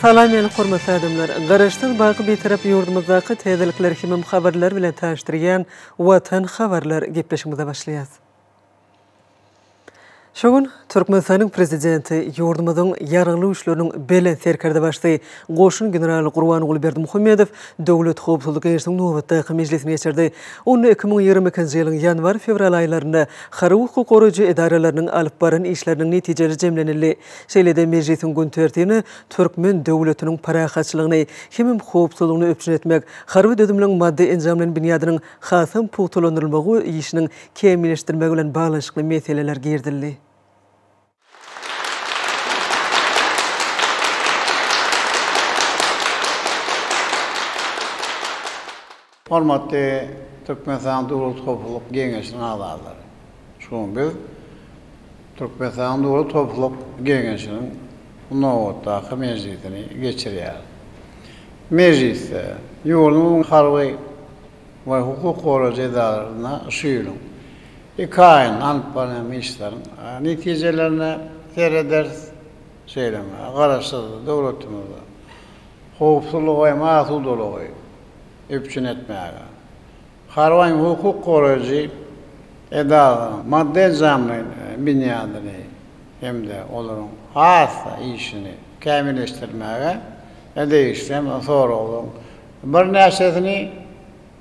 Salam meni hormat adamlar. Garaşdyr baýky bir taraf ýurdumyzdaky täzelikler hem habarlar bilen taşdyrýan watan habarlar gepleşmegi başlaýar. Şogun Türkmenistanyň prezidenti ýurdumyzyň ýaryňly üýçlerini belen serkerde başlady. Goşun general Gurban Gulberdi Muhammedow döwlet howpsuzlygy ýerine nowata hemejlesini geçirdi. Onu 2020-nji ýylyň ýanwar-fevral aýlarynda hary hukuk goraýy edaralarynyň alyp baryn işleriniň netijeleri jemlenildi. Şeýlede mejlisiň gün törtini türkmen döwletiniň paraýatçylygyny, hemem howpsuzlygyny öpçün etmek, hary dödümliň maddi enjamlanyň binýadynyň hasym putulanylmagy işiniň kemilleşdirmegi bilen baglanyşykly meseleler girdildi. Hörmətli Türkmenistan Dövlət Topluluq Gengesinin a'zalary. Şoň biz Türkmenistan Dövlət Topluluq Gengesinin bu nowatdaky mejlisini geçirýär. Mecliste ýurdun harby we hukuk koru cezalarına suyulun. Hikayen, anpanem işlerin e, neticelerine seyrederiz. Söyleme, karıştırdı, devletimizde. Hukukçuluğu, masuduluğu, өвчнэт мэга. Харвайн хукук корожи эда madde zamlı e, binadını hem de olurum, hasta işini kamilleştirmeye ve değiştirme olurum, olun. Bir nesnesini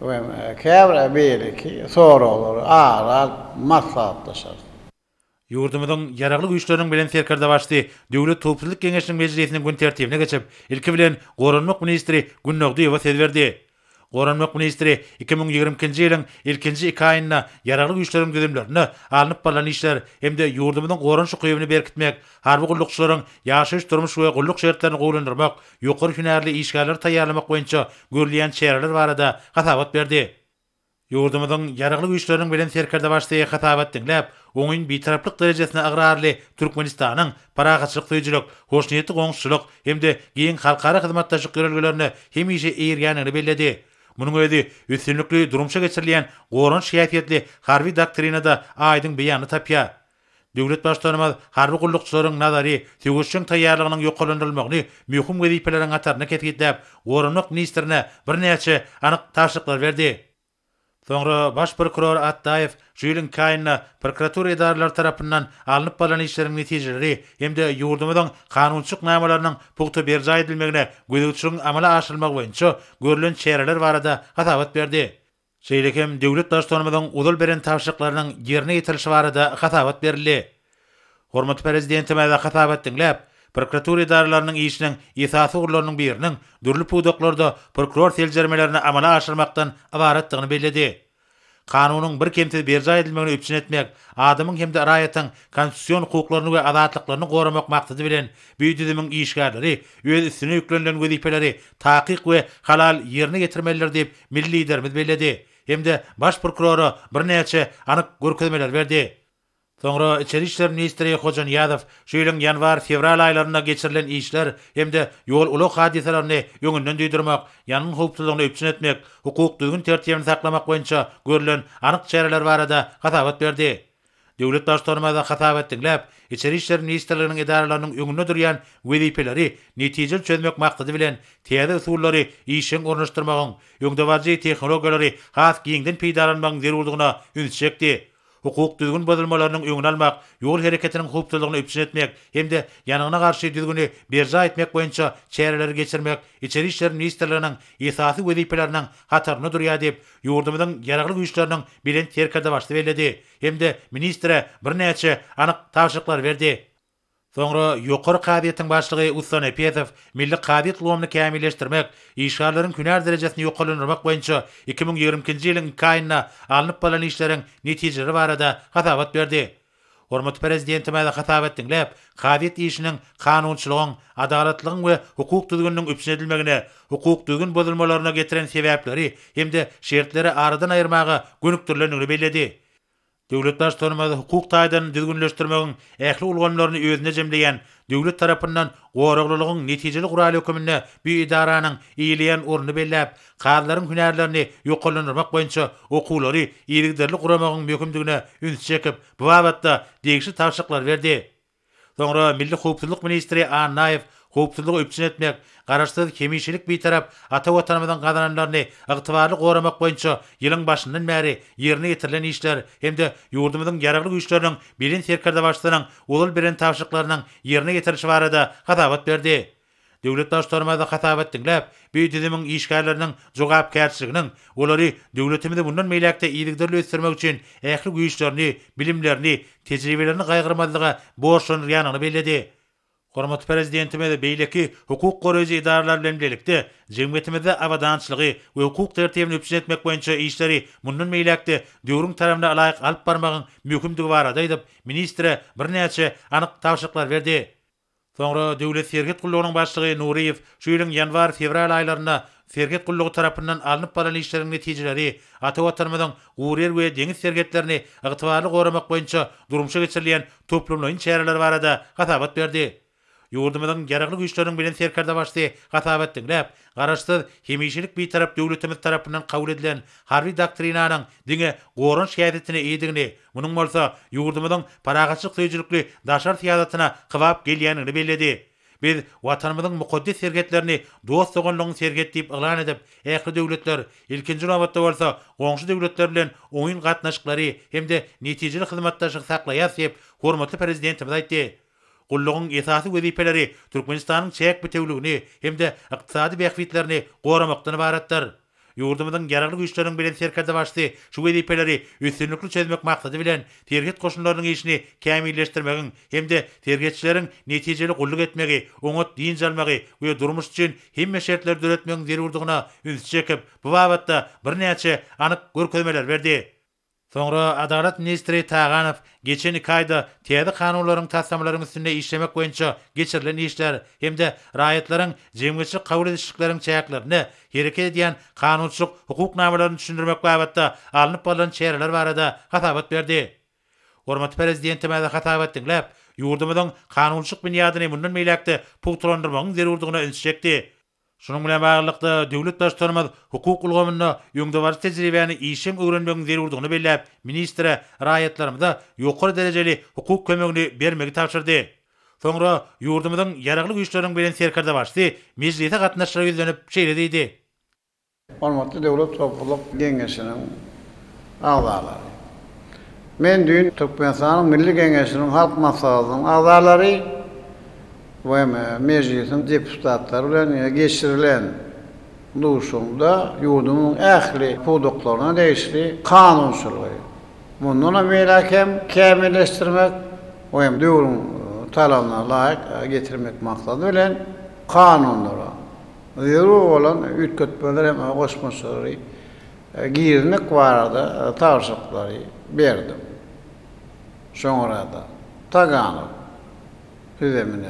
e, kevre ki, sonra olur. Ağlar maslahatlaşır. Yurdumudun yararlı güýçleriň bilen serkerde başdy. Döwlet Topsuzlyk Geňeşiniň mejlisiniň gün tertibine geçip, ilk bilen Gorunmak ministri Günnogdyýewa sez berdi. Goran Mekuni 2020-nji ýylyň ilkinji 2 aýyna ýararlyk üçin görnümler, alnyp balany işler hem-de ýurdumyň goranşy güýjüni berkitmek, her bir gullukçyň ýaşlyk durmuş we gulluk şertlerini gowulandyrmak, ýokary hünärli işgärler taýýarlamak boýunça görläýän çäreler barada gatawat berdi. Ýurdumyň ýararlyk işlerini bilen serkerde başlaýy gatawat edip, oňyň bitaraplyk derejesine agrarly Türkmenistanyň para garchylyk döwlet, hoşniyetli oňşylyk hem-de giň halkara hyzmatdaşlyk gurullaryna hem ýeýerjanyny bellädi. Munuňy ýady üstünlikli durmuş geçirilýän gorun şeýeffetli harby doktrinada aýdyny beýany tapyp Döwlet Başlygyna harby gullukçy öwrün nadary, tägurtçyň taýarlygyny ýokarlanmalmagy möhüm göriplerä ngatar näket gitdi, görümlik ministrine birnäçe anyk täsirler berdi. Sonra baş prokuror Attayev Jülin Kayna prokuratura idarələri tərəfindən alınıb balan işlərin nəticələri, həm də yurdumuzun qanunçuq məmurlarının puxta bir zay edilməyinə güdüçün əmələ aşılmaq üçün görülən çərələr varədə xətavət verdi. Şeylikəm dövlət dostlarımızın udul birin təvşiqlərinin yerinə yetirilməsi varədə xətavət verildi. Hörmətli prezidentimə də xətavət dinləb, prokuratura idaralarynyň işiniň esasy gurlarynyň biriniň dürli pudoklarda prokuror seljermelerini amala aşyrmakdan awaratdygyny bellädi. Kanunyň bir kemtir berja edilmegini öpçün etmek, adamyň hemde raýatyň konstitusiýon hukuklaryny we adatlyklaryny gorumak maksady bilen biýdirimiň işgärleri öz üstüne ýüklenilen wezipeleri taýyk we halal ýerine getirmeliler diýip milli liderimiz bellädi. Hemde baş prokurora birnäçe anyk görkezmeler berdi. Sonra İçeri İşler Ministeri Hocan Yadav, Şöylen Yanvar, Fevral aýlarynda geçirilen işler, hem ýol yol uluq hadiselerini yönünden duydurmak, yanın hulptuzluğunu etmek, hukuk duygun tertibini saklamak boýunça görülen anıq çäreler varada adı berdi. Döwlet Devlet daş tanımada hatavet dinlap, İçeri İşler Ministerilerinin wezipeleri yönünü çözmek maksady bilen, täze usullary işiň oranıştırmağın, yöndavarcı teknologiyy teknologiyy teknologiyy teknologiyy hukuk düzgün bozulmalarının öňüne almak, ýol hereketiniň hukuklygyny öpçün etmek, hem de ýanyna garşy düzgünlik berja etmek boýunça çäreler geçirmek, içeri işler ministrliginiň ýetasy wezipelerini hatarna durýar diýip, ýurdumyň ýaraglyk güýçleriniň bilen terkede başlap berdi, Hemde de ministre birnäçe anyk tapşyrıklar berdi. Sonra yoqor qadiyatın başlığı Ussan Epiyatov milli qadiyat lomunu kəmiyyiləşdirmək, işarların künar dərəcəsini yoqorlanırmaq boyunca 2022-ci ilin kainına alınıp balan işlərin neticəri varada xatavat berdi. Ormut prezidenti mələ xatavat dinləb, qadiyat işinin qanunçılığın, adalatlıqın və hüquq düzgününün üpsin edilməgini, hüquq düzgün bozulmalarına getirən sevəbləri, hem de şərtləri aradan ayırmağa günüktürlərini belədi. Döwlet daşdyrmady hukuk taýdan düzgünleşdirmegiň ähli ulgamlaryny özüne jemleýän döwlet tarapyndan goraglylygyň netijeli guraly hökümine bu idaranyň iýilýän orny belläp, garlaryň hünärlerini ýokulandyrmak boýunça okuwlary ýerigderli guramagyň möhümdigine üns çekip, bu wagtda degişli taýşyklar berdi. Soňra Milli howpsuzlyk ministri Annaýew gowpsuzlyk öpçün etmek, garaşsyz kemişilik bir taraf ata watanymyzyň gazananlaryny ygtybarly goramak boýunça ýylyň başyndan bäri ýerine ýetirilen işler hemde ýurdumyzyň ýaraglyk güýçleriniň birin serkerde başlanan ulul birin taşyklarynyň ýerine ýetirilişi barada hatawat berdi. Döwlet daşlarymyzda hatawat diňläp, bu düzümiň işgärleriniň jogap käçiriginiň olary döwletimizde bundan meýlekde iýdigdirli ösdürmek üçin ähli güýçlerini, bilimlerini, tejribelerini gaýgyrmadlygy borşlanyp ýanyny bellädi. Hormatly prezidentime we beýleki hukuk goraýjy idaralar bilen birlikde jemgyýetimizde awadançlygy we hukuk tertibini üçin etmek boýunça işleri munun meýlekde döwrüm taramda alaýyk alp barmagyň möhümdigi bar ýa diýip ministre birnäçe anyk tapşyrıklar berdi. Soňra döwlet sergit gullugynyň başlygy Nuriyew şu ýylyň ýanwar-fevral aýlaryna sergit gullugy tarapyndan alınıp baran işleriň netijeleri atap atarmadan Uwrer we deňiz sergitlerini ygtybarly goramak boýunça durumça geçirilýän toplumlaryň çäreleri barada hasabat berdi. Yurdumadan gerekli güçlerin bilen serkarda başlı gatab ettin. Lep, garaşlı hemişilik bir taraf devletimiz tarafından kavul edilen harbi doktrinanın dine korun şehadetine eydiğini, bunun olsa yurdumadan paragatçılık sözcülüklü daşar siyadatına kıvap geliyenini belledi. Biz vatanımızın mukaddes sergetlerini dost soğunluğun serget deyip ilan edip, ehli devletler, ilkinci nabatta varsa, onşu devletlerle oyun qatnaşıkları hem de neticili hizmattaşıq saklayas deyip, hormatlı prezidentimiz aytti. gullugun esasy wezipeleri Türkmenistanyň çäk bitewligini hemde ykdysady bäxwitlerini goramakdan baratdyr. Yurdumyň garaly güýçleriniň bilen serkede başdy. Şu wezipeleri üstünlikli çözmek maksady bilen terhet goşunlarynyň işini kämilleşdirmegi de tergetçileriň netijeli gullug etmegi, oňot diýin jalmagy we durmuş üçin hem meşertleri döretmegi zerurdygyna üns çekip, bu wagtda birnäçe anyk görkezmeler berdi. Sonra Adalet Ministri Tağanov geçeni kayda tiyadı kanunların tatsamaların üstünde işlemek koyunca geçirilen işler hem de rayetlerin cemgeçli kavur edişliklerin çayaklarını hareket ediyen kanunçuk hukuk namelerini düşündürmek kuyabatta alınıp balın çayarlar var arada hatabat verdi. Ormatı Prezidenti mada hatabat dinlap yurdumadın kanunçuk bin yadini münnen meylakta putrondurmanın zerurduğuna Şunun bilen baglykda döwlet daşlarymyz hukuk ulgamyna ýöngde bar tejribäni işim öwrenmegiň zerurdygyny bellep, ministre raýatlarymyza ýokary derejeli hukuk kömegini bermegi tapşyrdy. Soňra ýurdumyň ýaraglyk güýçleriniň bilen serkarda başdy, mejlise gatnaşlara ýüzlenip şeýle diýdi. Almaty döwlet toplulyk geňeşiniň agdalary. Men dün Türkmenistan Milli Geňeşiniň halk maslahatynyň agdalary meclisin deputatları geçirilen duruşunda yurdumun ehli huduklarına değişti kanunsuzluğu. Bundan melakem kemilleştirmek ve diyorum talanına layık e, getirmek maksadı bilen kanunlara. Zira olan ütkötmeler hem koşmasları e, girinlik vardı, e, tavşıkları verdim. Sonra da taganıp düzemine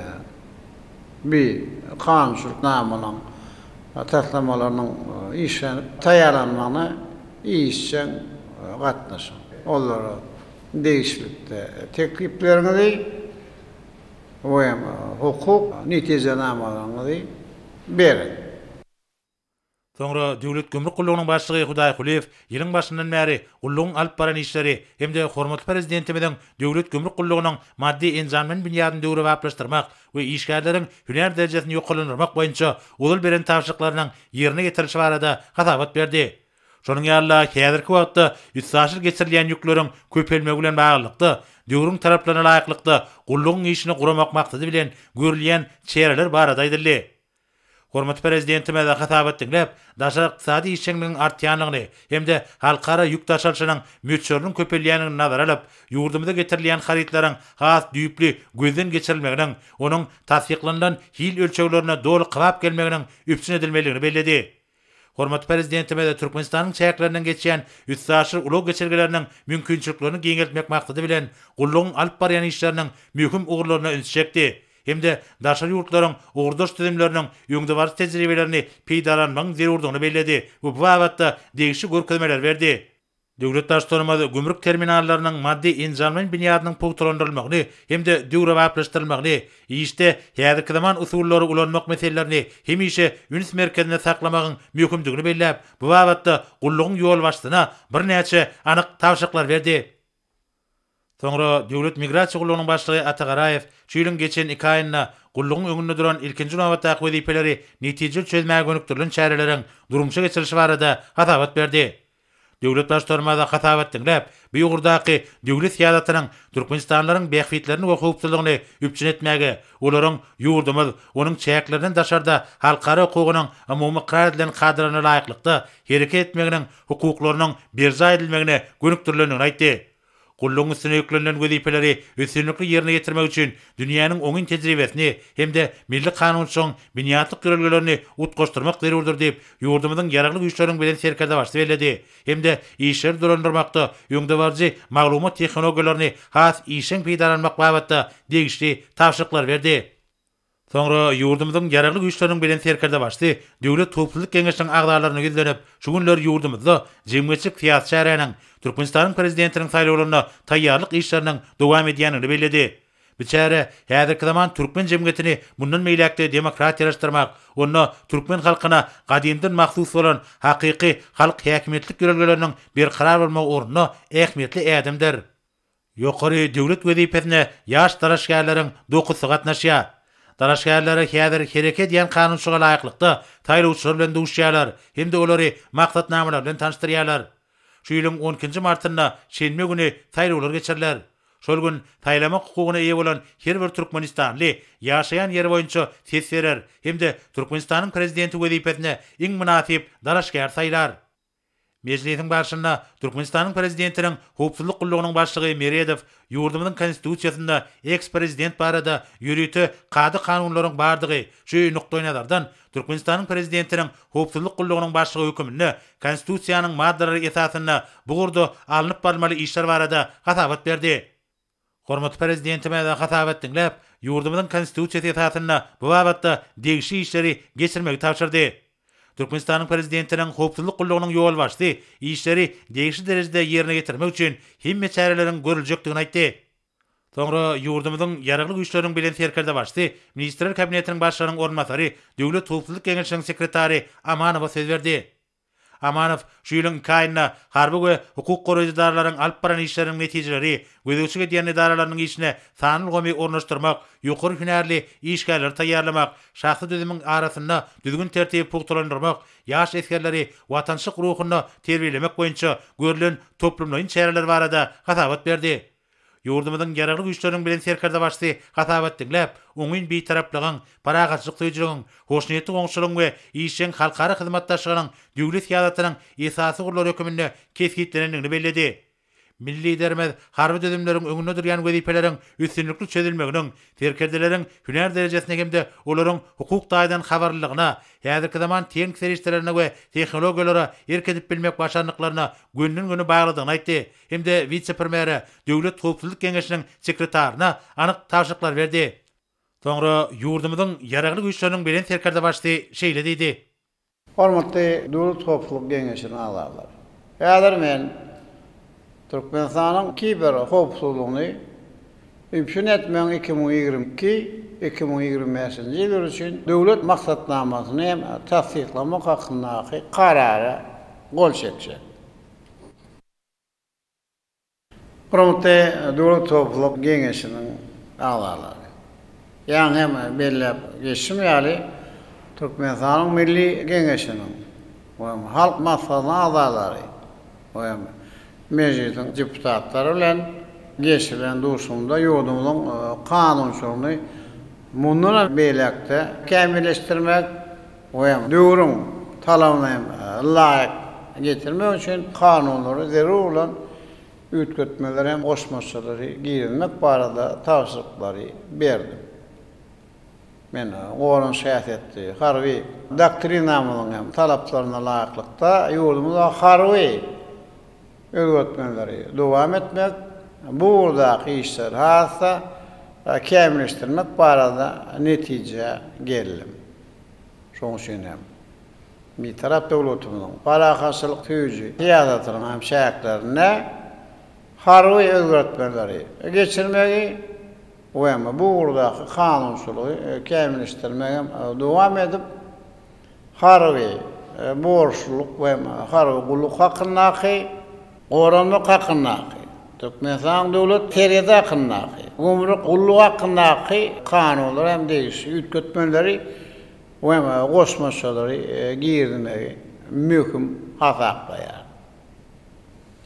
bir qanunçilik namının e, təslimalarının e, işlənib tayarlanmanı işçən e, qatnaşın. Onlara değişiklikdə təkliflərini və hukuk, nitizə namalarını verin. Sonra Devlet Gümrük Kulluğunun başlığı Худай Kulev, yılın başından beri Kulluğun alıp baran işleri hem de Hormatlı Prezidentimizin Devlet Gümrük maddi enzamen dünyanın doğru vaplaştırmak ve işgarların hüner derecesini yok kullanırmak boyunca ulul beren tavşıklarının yerine getirişi var adı hatavat verdi. Şonun yarla kiyadırki vaatda üstasir geçirilen yüklerin köpelme gülen bağlıqtı, diurun taraplarına layıklıqtı, kulluğun işini bilen Hormat prezidenti mele hatap etdiňler, daşa iqtisadi işçiliginiň artýanlygyny hemde halkara ýük taşalşynyň möçürini köpelýäniň nazar alyp, ýurdumyzda getirilýän haritlaryň has düýüpli gözden geçirilmeginiň, onuň hil ölçeklerine dol qarap gelmeginiň üpsin edilmeligini bellädi. Hormat prezidenti mele Türkmenistanyň çäklerinden geçýän ýüzsaşyr ulag geçirgeleriniň mümkinçiliklerini giňeltmek maksady bilen gullugyň alyp barýan işleriniň möhüm ugurlaryna hemde daşary ýurtlaryň ugurdaş tizimleriniň ýöngde bar tejribelerini peýdalan zerurdygyny belledi. Bu wagtda degişi görkezmeler berdi. Döwlet daşdurmady gümrük terminallarynyň maddi injanmen binýadynyň pogtulandyrylmagyny hemde döwre waplaşdyrylmagyny, işde häzir kadaman usullary ulanmak meselelerini hem işe ünis merkezine saklamagyň mühimdigini bellep, bu wagtda gullugyň ýol başdyna bir näçe anyk tawşyklar berdi. Sonra Devlet Migrasiya Gullugunun başlığı Ata Garayev, çüylün geçen iki ayınna Gullugun öngünü duran ilkinci nabatta akı vedipeleri neticil çözmeye gönüktürlün çarelerin durumşu geçirişi var adı hatavat berdi. Devlet başlarıma da hatavatın rap, bir uğurdaki devlet siyadatının Türkmenistanların behfitlerini ve hukuklarını üpçün etmege, onların daşarda gullun üstüne yüklenen gözipeleri üstünlükli yerine getirmek için dünyanın onun tecrübesini hem de milli kanunçun binyatlık görülgelerini utkoşturmak zirurdur deyip yurdumuzun yaraklı güçlerinin bilen serkada varsa verledi. Hem de işleri durandırmakta yungda varcı maglumat teknologilerini has işin pidaranmak bavatta değişti tavşıklar verdi. Sonra yurdumuzun yararlı güçlerinin bilen serkerde başlı, devlet toplulık gengişinin ağlarlarını gözlenip, şu günler yurdumuzda, cimgeçlik fiyat şaharının, Türkmenistan'ın prezidentinin sayılı olanına tayyarlık işlerinin doğam ediyenini belirledi. Bir çare, hadir ki zaman Türkmen cimgeçini bundan meylakta demokrat yaraştırmak, onunla Türkmen halkına kadimden mahsus olan hakiki halk hekimiyetlik yörelgelerinin bir karar olma oranına ehmiyetli edimdir. Yokori devlet vedi pefne yaş taraşkarlarin dokuz sığat Daraşgärlere häzir hereket diýen kanunçuga laýyklykda taýyr usullary duşýarlar, hem-de olary maksat namalar bilen Şu ýylyň 10-njy martynda şenbe güni taýyr olary geçerler. Şol gün taýlama hukugyna ýa bolan her bir türkmenistanly ýaşaýan ýer boýunça ses Türkmenistanyň prezidenti wezipetine iň münasip daraşgär taylar. Межлейтің баршында Түркменстанның президентінің қауіпсіздік құлығының басшығы Мередов юрдымның конституциясында экс-президент барыда юриті қады қанунларың бардығы шөй нұқты ойнадардан Түркменстанның президентінің қауіпсіздік құлығының басшығы үкіміні конституцияның маддалары есасына бұғырды алынып бармалы иштер барады қатабат берді құрметті президентіме de hatabat dinläp, yurdumyň konstitusiýasy esasynda bu wagtda degişi Türkmenistanyň prezidentinin howpsuzlyk gullugynyň ýol başlady, işleri degişli derejede ýerine getirmek üçin himme çäreleriň görüljekdigini aýtdy. Soňra ýurdumyň ýaraglyk güýçleriniň bilen ferkerde başlady, ministrler kabinetiniň başlygynyň ornatary, döwlet howpsuzlyk gengişiniň sekretary Amanova söz berdi. Amanov şüýlen kaýna harby we hukuk goraýy daralaryň alyp baran işleriniň netijeleri gödüşüge diýen daralaryň işine sanyl gomy ornaşdyrmak, ýokary hünärli işgärler taýýarlamak, şahsy düzümiň arasyna düzgün tertip puktlandyrmak, ýaş eskerleri watanşyk ruhuny terbiýelemek boýunça görülen toplumlaryň çäreleri barada hasabat berdi. Yurdumuzun gerekli güçlerinin bilen serkarda başlı hatap ettiğinlep, onun bir taraflığın, para akarçılık tüyücülüğün, hoşniyetli konuşulun ve işin halkarı hizmettaşlarının, düğülü siyasatının esası kurulur hükümünü keskitlerinin belledi. milli dermez harbi dedimlerin öňüne durýan wezipeleriň üstünlikli çözülmeginiň, terkerdeleriň hünär derejesine hem-de hukuk daýdan habarlygyna, häzirki zaman teň kiserişlerine we tehnologiýalara erkedip bilmek başarnyklaryna gönlün günü baýladygyny aýtdy. Hem-de wicepremiýer Döwlet Howpsuzlyk Kengeşiniň sekretaryna anyk taýşyklar berdi. Soňra ýurdumyzyň ýaraglyk güýçleriniň bilen terkerde başdy, şeýle diýdi. Hormatly Döwlet Howpsuzlyk Kengeşiniň alarlar. Häzir men Türkmenistan'ın kiber hopsuluğunu ümkün etmen 2022-2025 yılı için devlet maksatlamasını hem tasdiklamak hakkındaki kararı gol çekecek. Promote Devlet Topluluk Gengesi'nin ağlarları. Yani hem belli geçim yali Türkmenistan'ın Milli Gengesi'nin halk masasının ağlarları. Oyamak. mejlisin deputatlary bilen geçirilen duşumda ýodumyň e, kanunçuny munu belekde kämilleşdirmek we döwrüm talanyň e, laýyk getirmek üçin kanunlary zerur bolan ütgötmelere hem hoşmaçlary giýilmek barada tawsiýatlary berdim. Men e, oňaň şäher etdi. Harwi doktrinamyň talaplaryna laýyklykda ýolumyň harwi öwretmenleri dowam etmek bu urda qiyşlar hasa e, kemleştirmek barada netije gelim. Şoň üçin hem mi tarap döwletiniň parahasylyk tüýüji ýa-da hem şäherlerine harwy öwretmenleri geçirmegi Oýama bu urda kanunçuly e, kemleştirmegem e, dowam edip harwy borçluk we harwy guluk hakynaky Oranma kakınnaki. Türkmenistan devlet terede akınnaki. Umru kullu akınnaki kanu olur hem deyisi. Ütkötmenleri hem kosmosaları e, girdinleri. Mühküm hafakla yani.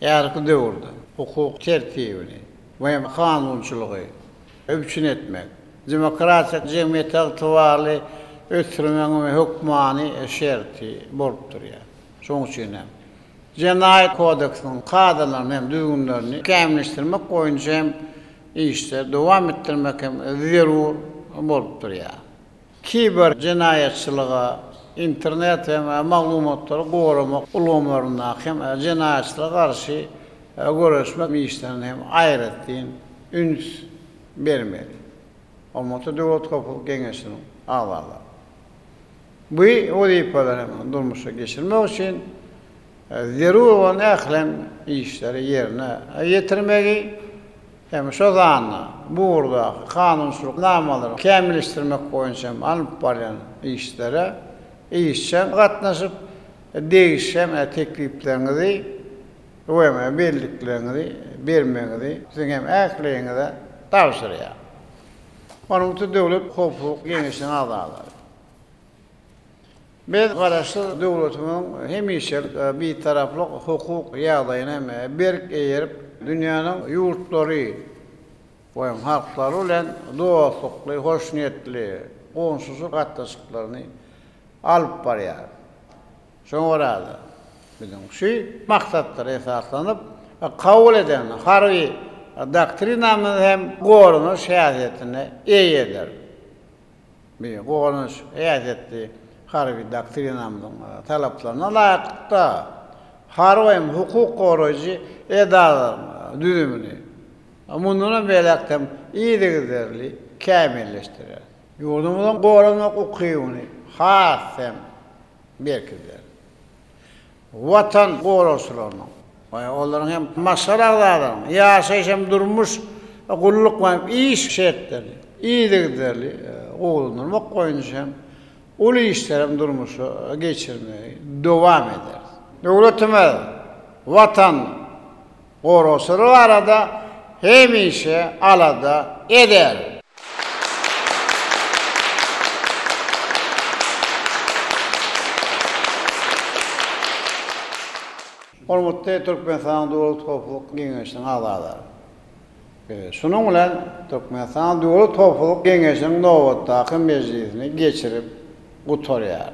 Yarıkı devurdu. Hukuk tertibini. Hem kanunçuluğu. Öpçün etmek. Demokratik cemiyeti tuvarlı ötürmenin hükmani şerti borup duruyor. Sonuç yönelik. Cenayet Kodeksinin kadrlarını hem düğünlerini kemleştirmek koyunca hem işte devam ettirmek hem veru bulduktur ya. Kiber cenayetçılığa internet hem malumatları korumak ulumlarına hem cenayetçılığa karşı görüşmek bir işten hem ayrettiğin üns vermeli. Olmakta dövot kapı genişini ağlarlar. Bu o deyip adan hemen durmuşa geçirmek için zeru olan ählen işleri yerine e, yetirmegi, hem şu zanna burada kanun surup namaları kemilleştirmek boyunca alıp barayan işlere işçem katnaşıp e, değişem e, tekliplerini ve birliklerini birmeğini sizin hem ählenini de tavsiye. Onun için devlet hopu genişliğine adalar. Biz garaşlı devletimiz hem e, bir taraflı hukuk yağdayına bir eğirip dünyanın yurtları ve halkları ile doğaçlıklı, hoş niyetli, konsusu katlaşıklarını alıp bariyar. Sonra da bizim şey maksatları esaslanıp e, kavul eden harvi daktrinamız hem korunuş hayatını iyi eder. Bir korunuş hayatı harbi doktrinamızın talaplarına layıkta harvayım hukuk koruyucu edalarım düzümünü. Bundan belaktem iyi de giderli, kamilleştirir. Yurdumuzun korumak ukuyunu, hasem berkidir. Vatan korusularının, onların hem masalarlarının, yaşayış hem durmuş, kulluk var, iyi iş şey ettirli, iyi de giderli, oğlunurmak koyunuz hem ulu işlerin durmuşu geçirmeye devam eder. Devletimiz, vatan korusunu arada işe alada eder. Olmutlu Türkmenistan Doğulu Topluluk Gengeşi'nin adaları. Ee, şunun ile Türkmenistan Doğulu Topluluk Gengeşi'nin Novot'taki meclisini geçirip gutoryar.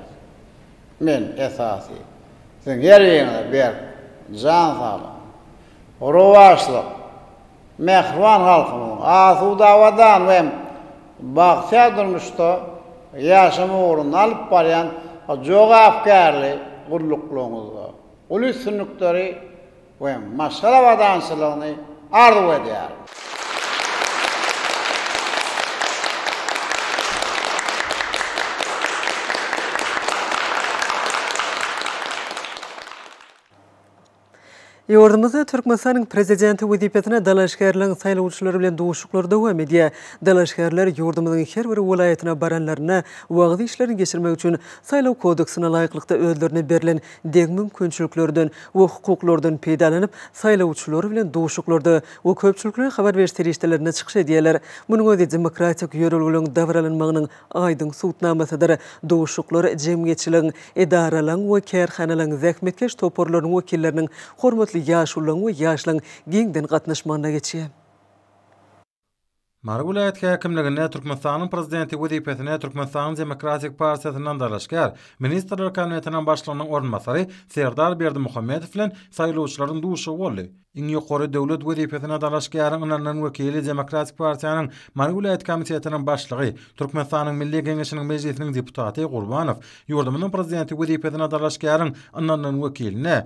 Men esasy. Sen yerine ber jan sal. Rowaşlyk. Mehrwan halkyny azu dawadan hem bagça durmuşdy. Yaşamy urun alyp baryan jogapkarly gurluklugyňyz bar. Uly sünnükleri we maşalawadan silony ardy wedýär. Yordumuzda Türkmenistanyň prezidenti wezipetine dalaşgärlärin saýlawçylary bilen duşuklar dowam edýär. Dalaşgärler ýurdumyzyň her bir welaýatyna baranlaryny wagty işlerini geçirmek üçin saýlaw kodeksine laýyklykda özlerini berilen deň mümkinçiliklerden we hukuklardan peýdalanyp saýlawçylary bilen duşuklarda we köpçülikli habar berişdirişlerine çykyş edýärler. Munyň özi demokratik ýörelgüliň dowralanmagynyň aýdyň suwtnamasydyr. Duşuklar jemgyýetçiligiň edaralaryň we kärhanalaryň zähmetkeş toporlarynyň wekillerini hormat ýa-da ýaş ulanyň we ýaşlaryň giňden gatnaşmagyna geçýär. Margulayat prezidenti we deputatyna Türkmenistan Demokratik Partiýasynyň daşgar ministrler kabinetiniň başlygynyň ornamasary Serdar Berdimuhammedow bilen saýlawçylaryň duşy boldy. Iň ýokary döwlet we deputatyna daşgaryň ulanyň wekili Demokratik Partiýanyň Margulayat komissiýasynyň başlygy Türkmenistanyň Milli Gengesiniň meclisiniň deputaty Gurbanow ýurdumynyň prezidenti we deputatyna daşgaryň ulanyň wekiline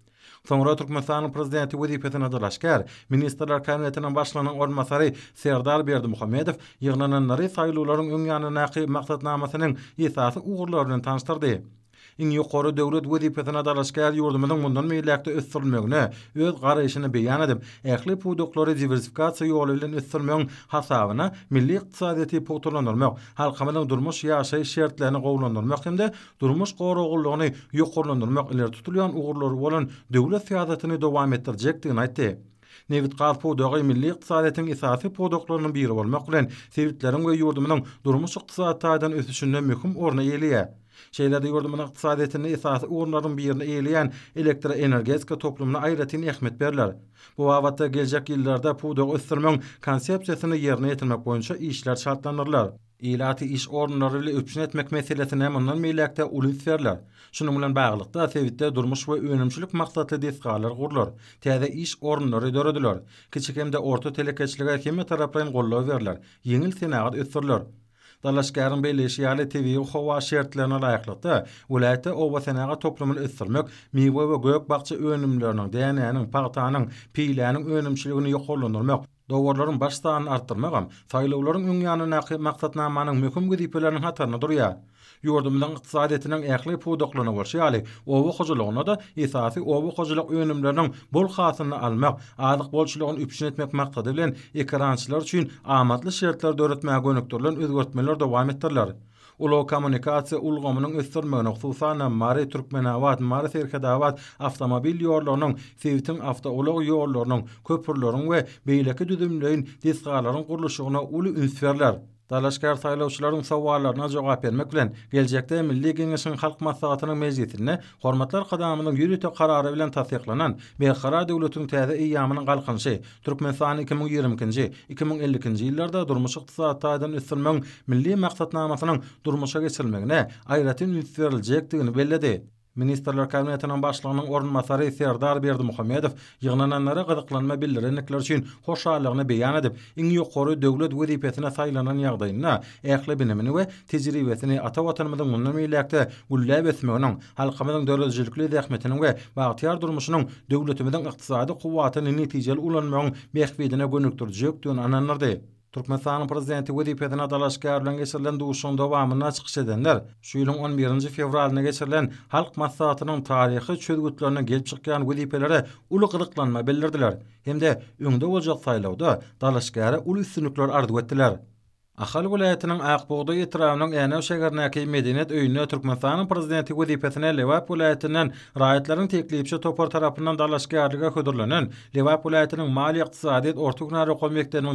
Sonra Türkmenistan prezidenti Wedi Petena Dalaşkar, ministerler kabinetinin başlanan ormasary Serdar Berdi Muhammedov yığınanan nary saylularyň öňýanyna maksatnamasynyň ýetasy ugurlaryny tanıştırdy. in yukarı devlet vezipetine dalaşkayar yurdumadan bundan meylekte ıstırmıyogne öz garayışını beyan edim. Ekli pudukları diversifikasi yolu ilin ıstırmıyog hasavına milli iqtisadiyeti pukturlandırmıyog. Halkamadan durmuş yaşay şertlerini qoğulandırmıyog. Hem de durmuş qoğru oğulluğunu yukarlandırmıyog. İler tutuluyan uğurları olan devlet siyasetini devam ettirecektiğin Nevit Qaz Podoğu Milli İqtisadiyyatın İsasi Podoqlarının biri olmaq ulan, sevitlerin ve yurdumunun durmuş iqtisadiyyatadan ötüşünün mühüm orna eyliye. şeýleri gördüm ýa-da iqtisadiýetini esasy ornadyn bir ýerine eýleýän elektro energetika toplumyna aýratyn ähmiýet berler. Bu wagtda geljek ýyllarda puda ösdürmäň konsepsiýasyny ýerine ýetirmek boýunça işler şartlanýarlar. Ilati iş ornları ile öpçün etmek meselesine hem ondan meylakta ulit verler. Şunu ulan bağlıqta sevitte durmuş ve önümçülük maksatlı deskalar gurlar. Tehze iş ornları dörödülür. Kiçik hem de orta telekeçlige kemi taraplayan gurlar verler. Yenil senaat ötürler. Dalaşgärin beýleşi ýaly TV xova şertlerine laýyklydy. Ulaýaty owa sanaga toplumyny ýetirmek, miwe we gök bagça önümlerini, DNA-nyň, paýtanyň, pilanyň önümçiligini ýokurlandyrmak, dowarlaryň başdan artdyrmak, saýlawlaryň öňýanyna maksatnamanyň möhüm gidipelerini hatarna durýar. yurdumdan iqtisadiyyatinin ekli pudoklunu varşi yali, ovu kuculuğuna da isasi ovu kuculuq ünümlerinin bol khasını almak, adik bolçuluğun üpşin etmek maktadı bilen, ikirancilar çün amatli şeritler dörütmeyi gönüktörlerin üzgürtmeler dövam etterler. Ulu kommunikasi ulgomunun istirmeyi noxusana mari turkmenavad, mari sirkadavad, avtomobil yorlarının, sivitin avta ulog yorlarının, köpürlarının ve beylaki düzümlerinin, diskalarının kuruluşuna ulu ünsverler. Dalaşkar saylawçylaryň sowallaryna jogap bermek bilen geljekde Milli Kengesiň halk maslahatynyň mejlisine hormatlar kadamynyň ýürütä karary bilen tasdiqlanan Beýkara döwletiň täze ýamynyň galkynçy Türkmenistan 2020-nji, 2050-nji ýyllarda durmuş ykdysadyň üstünmeň milli maksatnamasynyň durmuşa geçirilmegine aýratyn ýetirilmegine belledi. Ministerler Kabinetinin başlığının orun masarı Serdar Berdi Muhammedov yığınananlara qıdıqlanma bildirinlikler için hoşalığını beyan edip, en yukarı dövlet vizipetine sayılanan yağdayına ekli binimini ve tecrübesini ata vatanımızın onları meylekte ullab etmeğinin halkımızın dörlözcülüklü zekmetinin ve bahtiyar durmuşunun dövletimizin iktisadi kuvvetini neticeli ulanmağın mehvedine gönüktürcü yoktuğun ananlar dey. Türkmenistan prezidenti Wedi Pedan adalaşgarlan geçirilen duşun dowamyna çykyş edenler, şu ýylyň 11-nji fevralyna geçirilen halk maslahatynyň taryhy çözgütlerini gelip çykýan Wedi Pedanlara uly gyrykdanma bildirdiler. Hemde öňde boljak saýlawda dalaşgara uly üstünlikler arzuw etdiler. Ahal vilayetinin Aqbogdu itiravnyn Enev Şegarnaki Medeniyet Öyünü Türkmenistanın prezidenti vazifesine Levap vilayetinin raiyetlerin teklifçi topar tarafından dalaşki yardıga köderlenen Levap vilayetinin mali iqtisadi ortak nare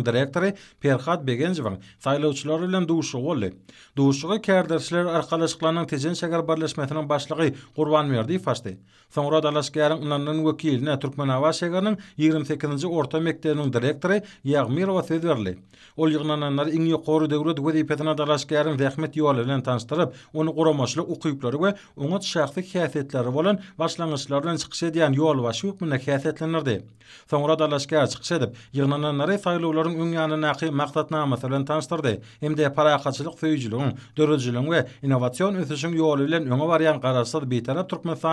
direktori Perhat Begenjev saylawçylar bilen duşuşu boldy. Duşuşuga kärderçiler arkaly şıklanyn Tejen Şegar Birleşmesinin başlygy Qurban Merdiyev başdy. Soňra dalaşki ýaryň ulanynyň wekiline 28-nji orta mekdebiniň direktori Yağmirow Sezerli. Ol ýygnananlar iň ýokary döwlet wezipetine daraşgaryň rahmet ýoly bilen onu goramaşly okuýuplary we oňa şahsy häsiýetleri bolan başlangyçlar çykyş edýän ýol we şuýuk häsiýetlenirdi. Soňra daraşgary çykyş edip, ýygnanan näri saýlawlaryň öňüňe näki maksatnamasy bilen tanıştyrdy. Emde paraýaçylyk söýjüliň, döwürjiliň we innowasiýon ösüşiň ýoly bilen öňe garaşsyz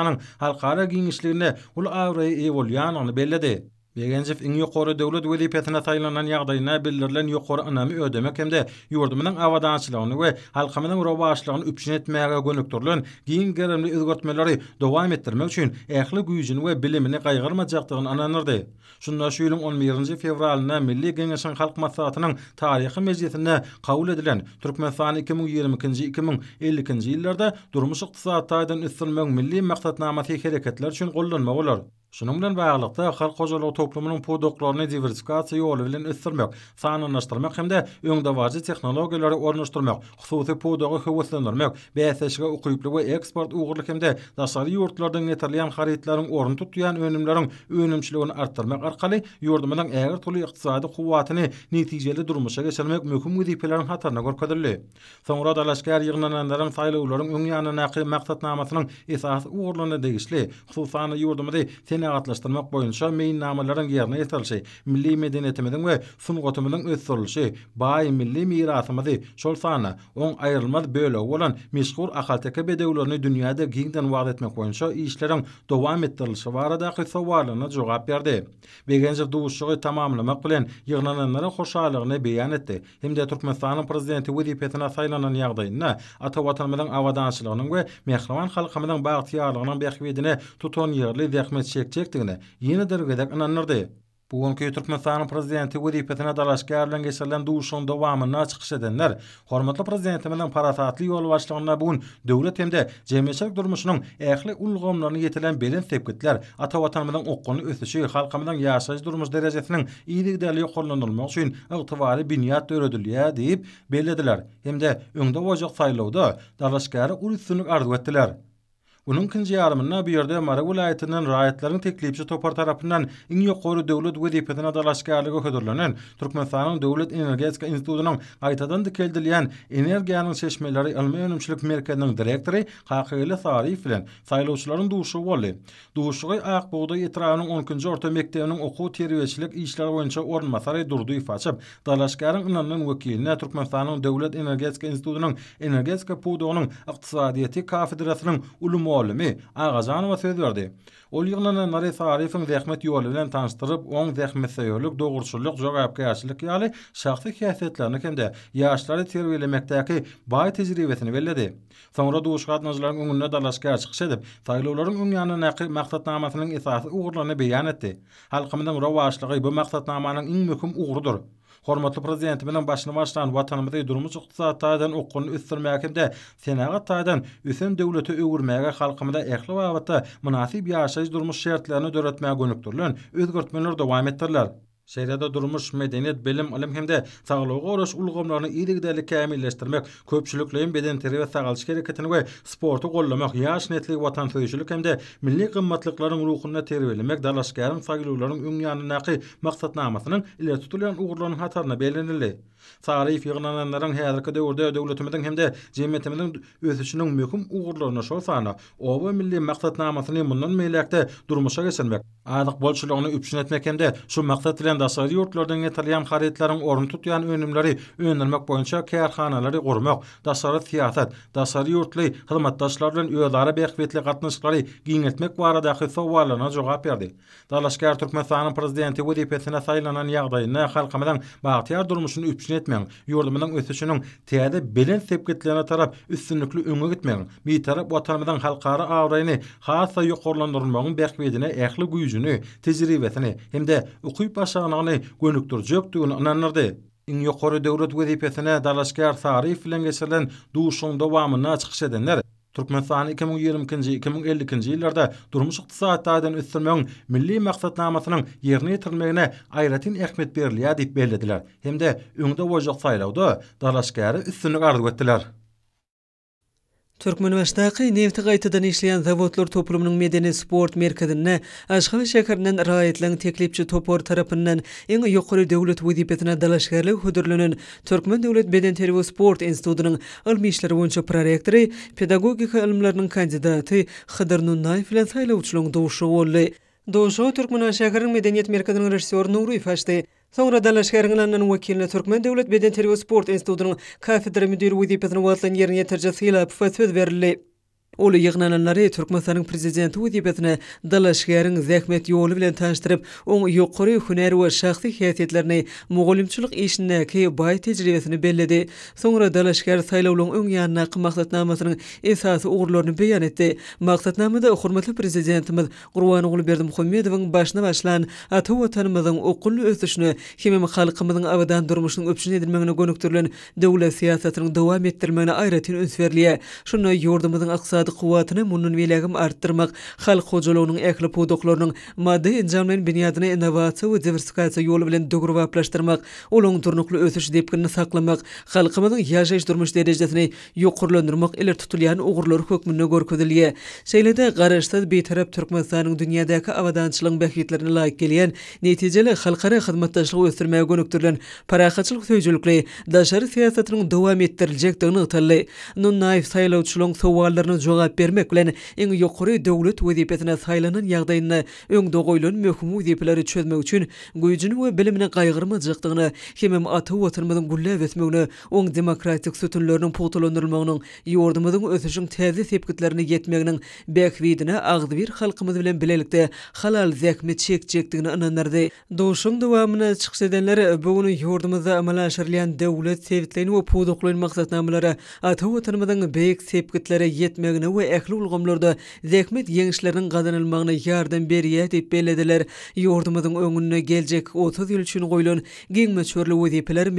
halkara giňişligine ul awry Legenjev iň ýokary döwlet welipetine taýlanan ýagdaýyna bildirilen ýokary ynamy ödemek hemde ýurdumynyň awadançylygyny we halkymynyň rowaşlygyny üpjün etmäge gönükdirilen giň gerimli özgörtmeleri dowam etdirmek üçin ähli güýjüni we bilimini gaýgarmajakdygyny ananardy. Şunda şu ýylyň 11-nji fevralyna Milli Gengeşin halk maslahatynyň taryhy mejlisinde kabul edilen Türkmenistan 2022 2050-nji ýyllarda durmuş ykdysady taýdan milli maksatnamasy hereketler üçin gollanma bolar. Şunun bilen baglykda halk gojalyg toplumynyň podoklaryny diversifikasiýa ýoly bilen ösdürmek, sanlaşdyrmak hem-de öňde wajy tehnologiýalary ornaşdyrmak, hususy podoga köwüslendirmek, beýleşige ukyply we eksport ugrylyk hem-de daşary ýurtlardan ýetirilen haritlaryň ornuny tutýan önümleriň önümçiligini artdyrmak arkaly ýurdumyň äger tuly ykdysady kuwwatyny netijeli durmuşa geçirmek möhüm wezipelerini hatarna gorkadyrly. Soňra da laşgar ýygnananlaryň saýlawlaryň öňe ýanyna maqsatnamasynyň esasy ugrylyna degişli, hususan ýurdumyň kanagatlaştırmak boyunca meyin namaların yerine yetarlışı, milli medeniyetimizin ve sunqotumuzun ötürlüşü, bayi milli miratımızı, sol sana, on ayrılmaz böyle olan miskur akalteki bedevlerini dünyada giyinden vaad etmek boyunca işlerin dovam ettirlışı var adakı sovarlığına cevap verdi. Ve gencik tamamlamak bilen yığınanların hoşalığını beyan etdi. Hem de Türkmenistan'ın prezidenti Vedi Petina Saylan'ın yağdayına, ata vatanmadan avadansılığının ve mehlavan halkamadan bağıtiyarlığının bekvedine tutun yerli dekmet çekdigine yeni der inanırdı. Bu gönkü Türkmenistan'ın prezidenti Vedi Petina Dalaşkarlan geçirilen duşun devamına çıkış edenler, hormatlı prezidentimizin parasatlı yol başlığına bugün devlet hem de cemiyetçilik durmuşunun ehli ulgomlarını yetilen belin sepkitler, atavatanımızın okkunu ötüşü, halkımızın yaşayış durmuş derecesinin iyili gidelik kullanılmak için ıqtıvari biniyat dörödülüye deyip bellediler. Hem de öngde vajak saylovda Dalaşkarı Bunun kinji yarmynda bu ýerde Mara vilayatynyň raýatlaryň teklipçi topar tarapyndan iň ýokary döwlet wezipetine dalaşgarlygy höderlenen Türkmenistanyň döwlet energetika institutynyň gaýtadan dikeldilýän energiýanyň çeşmeleri ilmi önümçilik merkeziniň direktori Hakyly Sarif bilen saýlawçylaryň duşu boldy. Duşugy Aqbogda ýetiraýanyň 10-njy orta mekdebiniň okuw terbiýeçilik işleri boýunça ornmasary durduy ýfaçyp, dalaşgarlygyň ynanyň wekilini Türkmenistanyň döwlet energetika institutynyň energetika Energetska ykdysadyýeti kafedrasynyň ulumy muallimi Agazanova söz berdi. Ol ýygnanyň nary tarihi we rahmet ýoly bilen tanıştyryp, oň rahmetse ýolyk dogruşçylyk jogapka ýaşlyk ýaly şahsy kehsetlerini kende ýaşlary terbiýelemekdäki baý tejribetini belledi. Soňra duş gatnaşlaryň öňünde dalaşka çykyş edip, taýlawlaryň öň ýanyna näki maksatnamasynyň esasy ugrulyny beýan etdi. Halkymyň rowaşlygy bu maksatnamanyň iň möhüm ugrudyr. Hormatly prezident bilen başlanyp başlanan watanymyzy durmuş ukdysa taýdan ukuny üstürmäkinde senaga taýdan üsen döwlete öwürmäge halkymyzda ähli wagtda munasyp ýaşaýyş durmuş şertlerini döretmäge gönüpdirler. Özgürtmeler dowam etdirler. Şeýrede durmuş medeniýet, bilim, ilim hemde saglygy goraş ulgamlaryny iýlik däli kämilleşdirmek, beden teri we sagalyş hereketini we sporty gollamak, ýaş netlik watan söýüşlük hemde milli gymmatlyklaryň ruhuna terbiýelemek dalaşgaryň saglyglaryň üňýanyny näki maksatnamasynyň ileri tutulýan ugurlaryň hatarına belenildi. Tarif yığınanların hədirkə dövrdə dövlətimizin həm də cəmiyyətimizin özüşünün mühüm uğurlarına şol sanı. O və milli məqsədnaməsini bundan məyləkdə durmuşa gətirmək. Aydıq bolçuluğunu üçün etmək həm də şu məqsəd ilə dəsar yurdlardan gətirilən xəritələrin orun tutan önümləri öyrənmək boyunca kərxanaları qurmaq, dəsar siyasət, dəsar yurdlu xidmətçilərlə öyləri bəxvətli qatnışıqları gəngiltmək barədə xəbərlərinə cavab verdi. Dalaşkar Türkmenistanın prezidenti Vudi Petinə təyin olunan yağdayı nə xalqımızın üçin etmeň. Ýurdumyň ösüşiniň täze bilen sebäplerine tarap üstünlikli öňe gitmeň. Bir tarap watanymyň halkary awrayny, hassa ýokurlandyrmagyň berkbedine ähli güýjüni, tejribetini hemde ukyp başlanyny gönükdir jökdüni inanardy. Ing ýokary döwlet wezipetine dalaşgar tarif bilen geçilen duşuň dowamyna Turkmenistan 2020-2050-nji ýyllarda durmuş ykdysadatdan ösdürmegiň milli maksatnamasynyň ýerine ýetirilmegine aýratyn ähmiýet berilýär diýip bellediler. Hemde öňde bolýan saýlawda daraşgary üstünlük arzuw etdiler. Türkmen Üniversitesi qaytadan gaýtadan işleýän zawodlar toplumynyň medeni sport merkezine Aşgabat şäherinden raýatlan teklipçi topor tarapyndan iň ýokary döwlet wezipetine dalaşgarlyk hudurlanyn Türkmen döwlet beden terbiýe sport institutynyň ilmi işleri boýunça prorektory, pedagogika ilimleriniň kandidaty Hydyr Nunnaýew bilen saýlawçylyň dowuşy boldy. Dowuşy Türkmen Üniversitesi medeniýet merkeziniň rejissýoru Nuruýew Sonra Dallas şäherinden wakilna Türkmen Devlet Beden Terbiýe Sport Institutynyň kafedra müdiri wezipetini wagtlan ýerine terjisiýle professor berildi. Ol ýygnananlary Türkmenistanyň prezidenti udibetini dil işgärin zähmet ýoly bilen tanıştyryp, oň ýokary hünär we şahsy häsiýetlerini mugallimçilik işine ki baý tejribesini bellädi. Soňra dil işgär saýlawlaryň öň ýanyna maksatnamasynyň esasy ugurlaryny beýan etdi. Maksatnamada hormatly prezidentimiz Gurbany Berdim Muhammedowiň başyna başlan atow tanymyň okul ösüşini hem halkymyzyň awadan durmuşynyň öpüşini edilmegine gönükdirilen döwlet siýasatynyň dowam etdirilmegine aýratyn ösberliýe. Şonda ýurdumyzyň aksa ýady kuwatyny munun welägim artdyrmak, halk hojalygynyň ähli podoklarynyň maddi injamlaryň binýadyny innowasiýa we diversifikasiýa ýoly bilen dogrywaplaşdyrmak, olong turnukly ösüş depkinini saklamak, halkymyzyň ýaşaýş durmuş derejesini ýokurlandyrmak ileri tutulýan ugurlar hökmünde görkezilýär. Şeýlede garaşsyz beýtirap Türkmenistanyň dünýädäki awadançylygyň bähýetlerini laýyk gelýän, netijeli halkara hyzmatdaşlygy ösdürmäge gönükdirilen paraýatçylyk söýjülükli daşary siýasatynyň dowam etdirileýändigini ýetirli. Nun saýlawçylygyň sowallaryny jogap бермек bilen en ýokary döwlet wezipetine saýlanan ýagdaýyny öň dogoýlan möhüm wezipeleri çözmek üçin güýjüni we bilimini gaýgyrmajakdygyny hemem atyw otarmadan gullap etmegini öň demokratik sütunlaryň potulandyrmagynyň ýordumyň ösüşiň täze sepkitlerini ýetmeginiň bäkwidine agdyr halkymyz bilen bilelikde halal zähmet çekjekdigini ananlardy. Doşuň dowamyny çykyş edenleri bugun ýurdumyzda amala aşyrylan döwlet sewitleni we puduklyň maksatnamalary atyw otarmadan beýik sepkitlere ýetmegini ýetirmegine we ähli ulgamlarda zähmet ýeňişleriniň gadanylmagyna ýardam berýär diýip bellediler. Ýurdumyň öňüne 30 ýyl üçin goýulan giň meşhurly we diýipler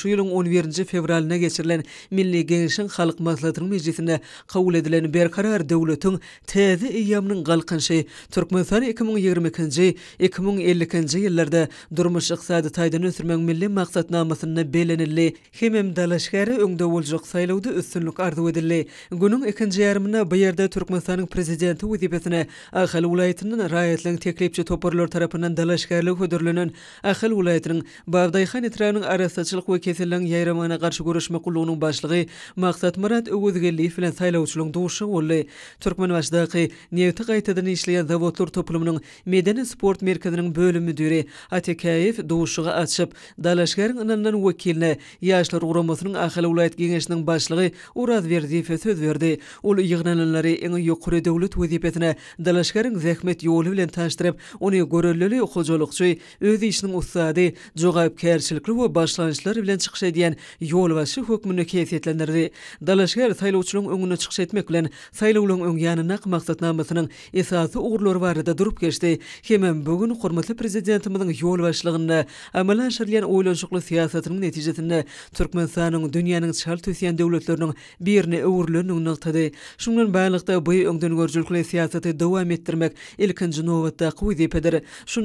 şu ýylyň 11-nji fevralyna geçirilen milli giňişiň halk maslahatynyň mejlisinde kabul edilen bir karar döwletiň täze ýygymynyň galkynşy Türkmenistan 2020 2050-nji ýyllarda durmuş ykdysady taýdan ösürmek milli maksatnamasyny belenilli Hemem Dalaşgary öňde boljak saýlawda üstünlik gazy edildi. Günün ikinji ýarmyna bu ýerde Türkmenistanyň prezidenti Wezipetine Ahal ulaýatynyň raýatlyň teklipçi toparlar tarapynyň dalaşgarlyk hödürlenen Ahal ulaýatynyň Bagdaýhan etraýynyň arasatçylyk we keselleň ýaýramana garşy görüşme gullugynyň başlygy Maksat Murat Öwüzgelli bilen saýlawçylyň duşy boldy. Türkmen başdaky Newtik aýtadyny işleýän zawodlar toplumynyň Medeni sport merkeziniň bölüm müdiri Atekaýew duşyga açyp dalaşgarlyk ýanyndan wekiline ýaşlar uramasynyň Ahal ulaýat geňeşiniň başlygy Uraz verdi fe söz verdi. Ol yığınanları en yuqur devlet wezipetine dalaşgaryň zähmet ýoly bilen taşdyryp, ony görelleli hojalykçy özi işiniň ustady, jogap kärçilik we başlanyşlar bilen çykşa diýen ýol we şu hökmüni kesetlendirdi. saýlawçylaryň öňüne çykşa etmek bilen saýlawlaryň öň ýanyna maksatnamasynyň esasy ugurlary barada durup geçdi. Hem bugün hormatly prezidentimiziň ýol başlygyny amala aşyrylan oýlanşykly siýasatynyň netijesinde Türkmenistanyň dünýäniň şertüsiýän döwletleriniň bir yerine öwürlen ünnelde. Şunun baýlygda bu öňden görjülkli siýasaty dowam etdirmek ilkin jynowat taqwi diýip eder.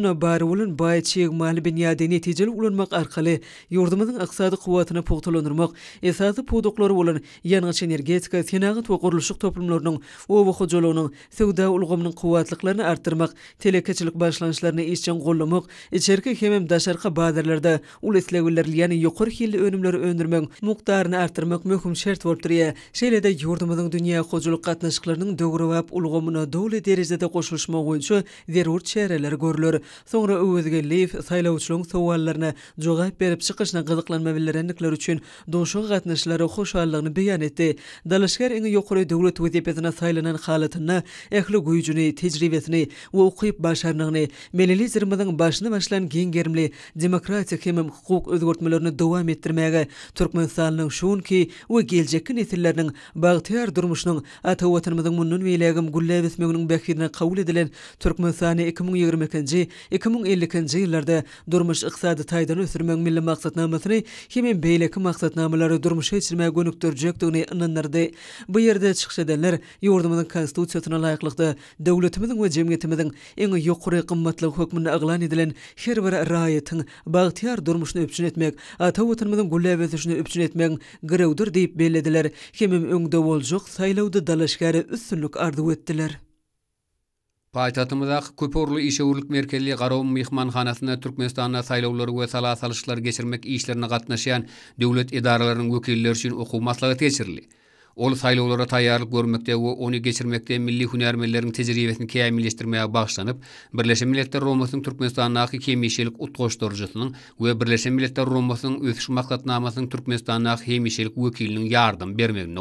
bar bary bolan baý çyg maly binýady netijeli ulanmak arkaly ýurdumyň ykdysady quwwatyny pogtalandyrmak, esasy puduklary bolan ýa energetika, senagat we gurluşyk toplumlarynyň owa hojalygynyň sowda ulgamynyň quwwatlyklaryny artdyrmak, telekeçilik başlanyşlaryny isjen gollamak, içerki hemem daşarqa baýdarlarda ul etlegiler ýa-ni ýokur hilli önümleri öndürmek, muqtarny artdyrmak möhüm şert bolup Şeýle de ýurdumyzyň dünýä gozulyk gatnaşyklarynyň dögrüp ýap ulgamyna dowlet derejede goşulmak üçin zerur çäreler görülýär. Soňra öwredige Leif saýlawçylygyň sowallaryna jogap berip çykyşyna gyzyklanma bilenlikler üçin doşuk gatnaşyklary hoşallygyny beýan etdi. Dalaşgar iň ýokary döwlet wezipetine saýlanan halatyny, ähli güýjüni, tejribesini we okuyp başarynyny, meneli zirmiň başyny başlan gengermli demokratiýa hem hukuk özgörtmelerini dowam etdirmäge Türkmenistanyň şuňki we geljekni ellerinin bagtyar durmuşynyň ata watanymyzyň munnun welegim gullap etmeginiň bekhidine kabul edilen Türkmenistan 2020-nji 2050-nji ýyllarda durmuş ykdysady taýdan ösürmek milli maksatnamasyny hem beýleki maksatnamalary durmuş etmäge gönükdirjekdigini ýanynlardy. Bu ýerde çykýan edenler ýurdumyzyň konstitusiýasyna laýyklykda döwletimiziň we jemgyýetimiziň iň ýokary gymmatly hökmüni aglan edilen her bir raýatyň bagtyar durmuşyny öpçün etmek, ata watanymyzyň gullap etmek, gerewdir diýip bellediler. kimim öngde boljuk saylawda dalaşgary üstünlük ardı wettiler. Paýtatymyzda köpürli işe merkezli garaw mehmanhanasyna Türkmenistanyna saylawlary we salasalyşlar geçirmek işlerini gatnaşýan döwlet edaralarynyň wekilleri üçin okuw maslahaty geçirilýär. Ol saylawlara taýýarlyk görmekde we ony geçirmekde milli hunärmenleriň tejribesini käýmilleşdirmäge bagyşlanyp, Birleşen Milletler Romasynyň Türkmenistana nähaki kemişlik utgoşdurjysynyň we Birleşen Milletler Romasynyň ösüş maksatnamasynyň Türkmenistana nähaki kemişlik wekiliniň bermegini bermegine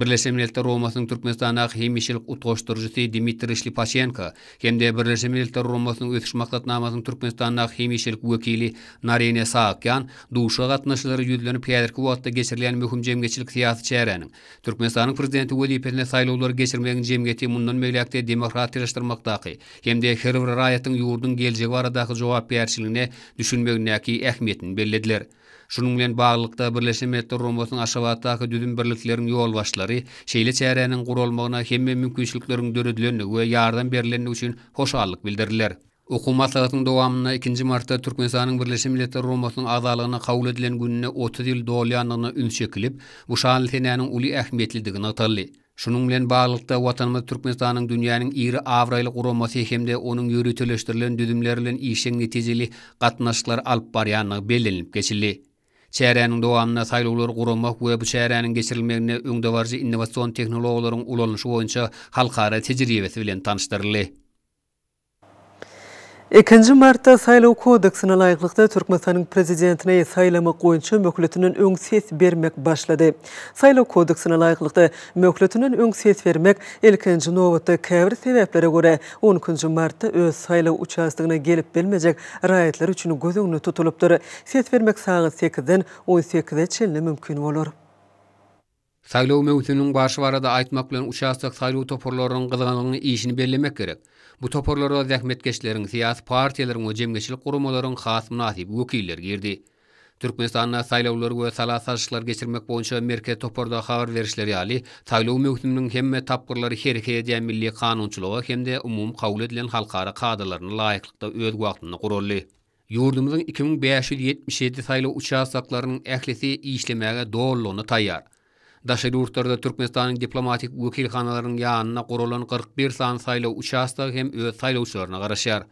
Birleşen Milletler Romasının Türkmenistan'a hemişilik utkoşturucusu Dimitri Shlipashenko, hem de Birleşen Milletler Romasının ötüş maksat namazının Türkmenistan'a hemişilik vekili Narene Saakyan, duşu agatnaşıları yüdülünü piyadırkı vatta geçirilen mühüm cemgeçilik siyasi çeyrenin. Türkmenistan'ın prezidenti Veli Pesine sayılı olur geçirmeyen cemgeti mundan mevlakte demokratiyleştirmek daki, hem de herivra rayatın yurdun geleceği varadakı cevap piyadırkı düşünmeyen neki ehmetini bellediler. Şunun bilen baglykda Birleşme Milletler Rombasynyň Aşgabatdaky düzüm birlikleriň ýol başlary, şeýle çäreniň gurulmagyna hem mümkinçiliklerini döredilendi we ýardam berilendigi üçin hoşallyk bildirdiler. Ukumatlygynyň dowamyna 2-nji martda Türkmenistanyň Birleşen Milletler Rombasynyň azalygyna kabul edilen gününe 30 ýyl dolýanyny ün çekilip, bu şahal tenäniň uly ähmiýetlidigini atarly. Şunun bilen baglykda watanymyz Türkmenistanyň dünýäniň ýeri awraýlyk gurulmasy hemde onuň ýürütüleşdirilen düdümler bilen netijeli gatnaşyklar alyp barýanyny bellenip geçildi. Чәрәнің доғамына сайлаулар құрымы өбі чәрәнің кешірілмегіне үңді варжы инновацион технологияларың ұланышы ойынша халқары тежіриеветі білен таныштырылы. 2-nji martda saýlaw kodeksine laýyklykda Türkmenistanyň prezidentine saýlama goýunça möhletiniň öň ses bermek başlady. Saýlaw kodeksine laýyklykda möhletiniň öň ses bermek 2-nji nowatda käbir sebäplere görä 10-njy martda öz saýlaw uçastygyna gelip bilmejek raýatlar üçin gözüňni tutulypdyr. Ses bermek saýy 8-den 18-de çelni mümkin bolar. Saýlaw möhletiniň başy barada aýtmak bilen uçastyk saýlaw toporlarynyň gyzgynlygyny işini bellemek gerek. Bu toporlara zähmetkeşlerin, siyasi partiyelerin we jemgeçilik gurumalarynyň has munasyp wekilleri girdi. Türkmenistan'da saylawlar we sarışlar geçirmek boýunça merkez toporda habar berişleri ýaly, saylaw möhümetiniň hemme tapgyrlary hereket milli kanunçylygy hemde umum kabul edilen halkara kadrlaryny laýyklykda öz wagtyny gurully. Yurdumuzun 2577 saylaw uçaq saklarının ählisi işlemäge doğruluğunu tayyar. Daşary urtlarda Türkmenistanyň diplomatik wekilhanalarynyň ýanyna gurulan 41 san saýlaw uçasta hem öz saýlawçylaryna garaşýar.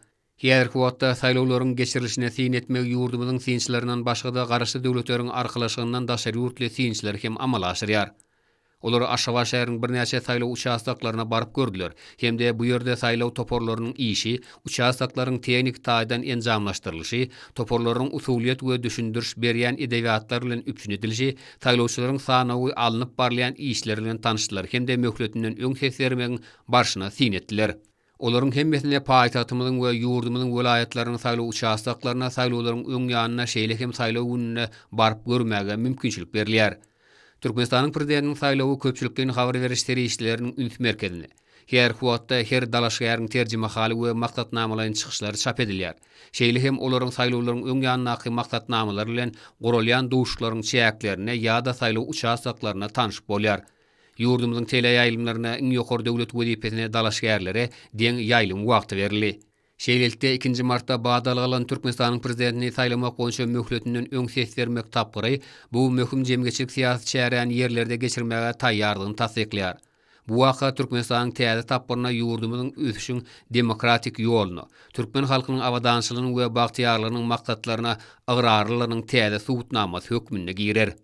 Hiýer kuwatda saýlawlaryň geçirilişine syn etmek ýurdumyzyň synçylarynyň başga-da garaşy döwletleriň arkalaşygyndan daşary urtly synçylar hem amala aşyrýar. Olar Aşava şäherin bir näçe saýlaw uçaklaryna baryp gördüler. Hemde bu ýerde saýlaw toporlarynyň işi, uçaklaryň tehnik taýdan enjamlaşdyrylyşy, toporlaryň usuliýet we düşündürüş berýän edebiýatlar bilen üpçünidilşi, taýlawçylaryň sanawy alınıp barlayan işleri bilen Hemde möhletinden öň hesermegiň barşyna sinetdiler. Olaryň hemmetine paýtatymyň we ýurdumyň welaýatlarynyň saýlaw uçaklaryna saýlawlaryň öň ýanyna şeýle hem saýlaw gününe baryp görmäge mümkinçilik berilýär. Türkmenistanyň prezidentiniň saýlawy köpçülikden habar berişleri işçileriniň ünüt merkezine. Her huwatda her dalaş ýarym terjime hali we maksatnamalaryň çykyşlary çap edilýär. Şeýle hem olaryň saýlawlaryň öň ýanyna hakyky maksatnamalary bilen gorulýan duşlaryň çäklerine ýa-da saýlaw uçaklaryna tanış bolýar. Yurdumuzun tele yayılımlarına en yokor devlet vedipetine dalaş yerlere diyen yayılım vakti Şeýlelikde 2-nji martda baýdalgalan Türkmenistanyň prezidentini saýlamak boýunça möhletinden öň ses bermek tapgary, bu möhüm jemgeçilik siýasy çäreýän ýerlerde geçirmäge taýýardygyny täsdikler. Bu wagtda Türkmenistanyň täze tapgyryna ýurdumyň ösüşiň demokratik ýolyny, türkmen halkynyň awadanlygynyň we bagtiýarlygynyň maksatlaryna agrarlygynyň täze subutnamasy hökmünde girer.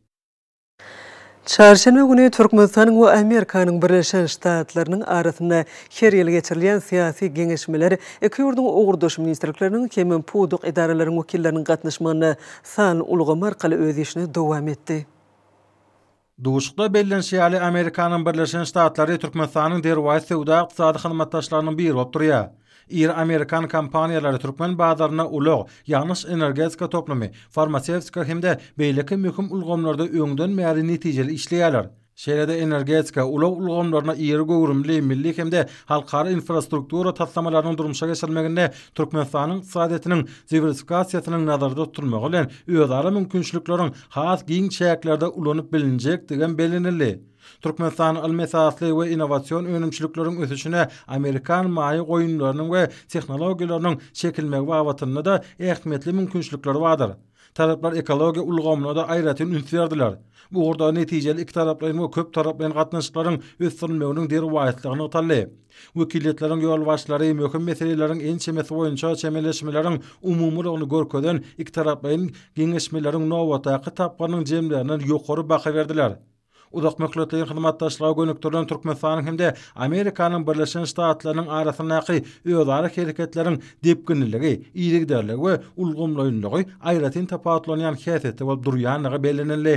Çarşenbe günü Türkmenistan'ın ve Amerika'nın Birleşen Ştatlarının arasında her yıl geçirilen siyasi genişmeler, iki yurdun uğur doşu ministerliklerinin kemen puduk idaralarının vekillerinin katnışmanını san ulgu markalı öz işini devam etdi. Duşukta bellen şiali Amerikanın Birleşen Ştatları Türkmenistan'ın dervayet sevda iqtisadi xanımattaşlarının bir opturya. Ir Amerikan kompaniyalary türkmen bazarlaryna ulug, ýanyş energetika toplumy, farmasewtika hemde beýleki möhüm ulgamlarda öňden meýil netijeli işleýärler. Şeýlede energetika ulug ulgamlaryna ýeri göwrümli milli hemde halkara infrastruktura taýdanlaryny durmuşa geçirmegine Türkmenistanyň sahadetiniň diversifikasiýasynyň nazarda tutulmagy bilen ýa-da mümkinçiliklerini has giň çäklerde ulanyp bilinjek diýen Turkmenistan almesasly we innovasion önümçülüklerini ösüşine Amerikan maýy goýunlarynyň we tehnologiýalarynyň şekilme wagtynda da ähmiýetli mümkinçilikler bardyr. Taraplar ekologiýa ulgamyna da aýratyn üns berdiler. Bu orda netijeli iki taraply we köp taraply gatnaşyklaryň ösdürilmeginiň der wagtlygyny talap edip, wekilletleriň ýol başlary möhüm meseleleriň ençe mesele boýunça çemeleşmeleriň umumyny görkeden iki taraply giňeşmeleriň nowata qytapgynyň jemlerini ýokary baha berdiler. Uzak mökletliyin hizmatdaşlığa gönüktürlön Türkmen sanın hem de Amerikanın Birleşen Ştaatlarının arasındaki üyeleri hareketlerin dipkinliği, iyilik derliği we ulgumlaýynlygy aýratyn tapatlanýan häsiýetde bolup durýanlygy belinenli.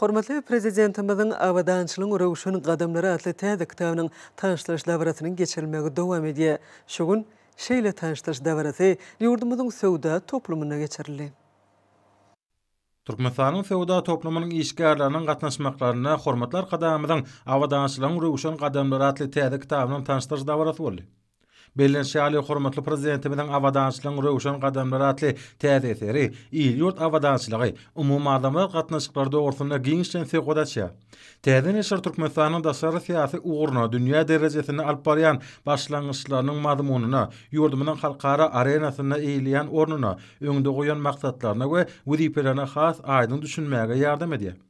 Hormatly prezidentimiziň awadançylygyň urawşyny gadamlary atly täze kitabynyň tanyşdyrylyş lavratynyň geçirilmegi dowam edýär. Şu gün şeýle tanyşdyrylyş lavraty ýurdumyzyň söwda toplumyna geçirilýär. Turkmenistanyň feodal toplumynyň işgärläriniň gatnaşmaklaryna hormatlar gadamydan awadanyşlaryň ruhuşan gadamlary atly täze kitabynyň tanıştyrýan dowrat boldy. Belen Şali hormatly prezidenti bilen awadanslyň rewşan gadamlary atly täzeleri il ýurt awadanslygy umumy adamy gatnaşyklary dogrusunda giňişden sekodaça. Täzen şer Türkmenistanyň da sarı siýasy ugurna dünýä derejesini alyp barýan başlanyşlarynyň mazmununa, halkara arenasyna eýilýän ornuna, öňde goýan maksatlaryna we wudiperana has aýdyň düşünmäge ýardam edýär.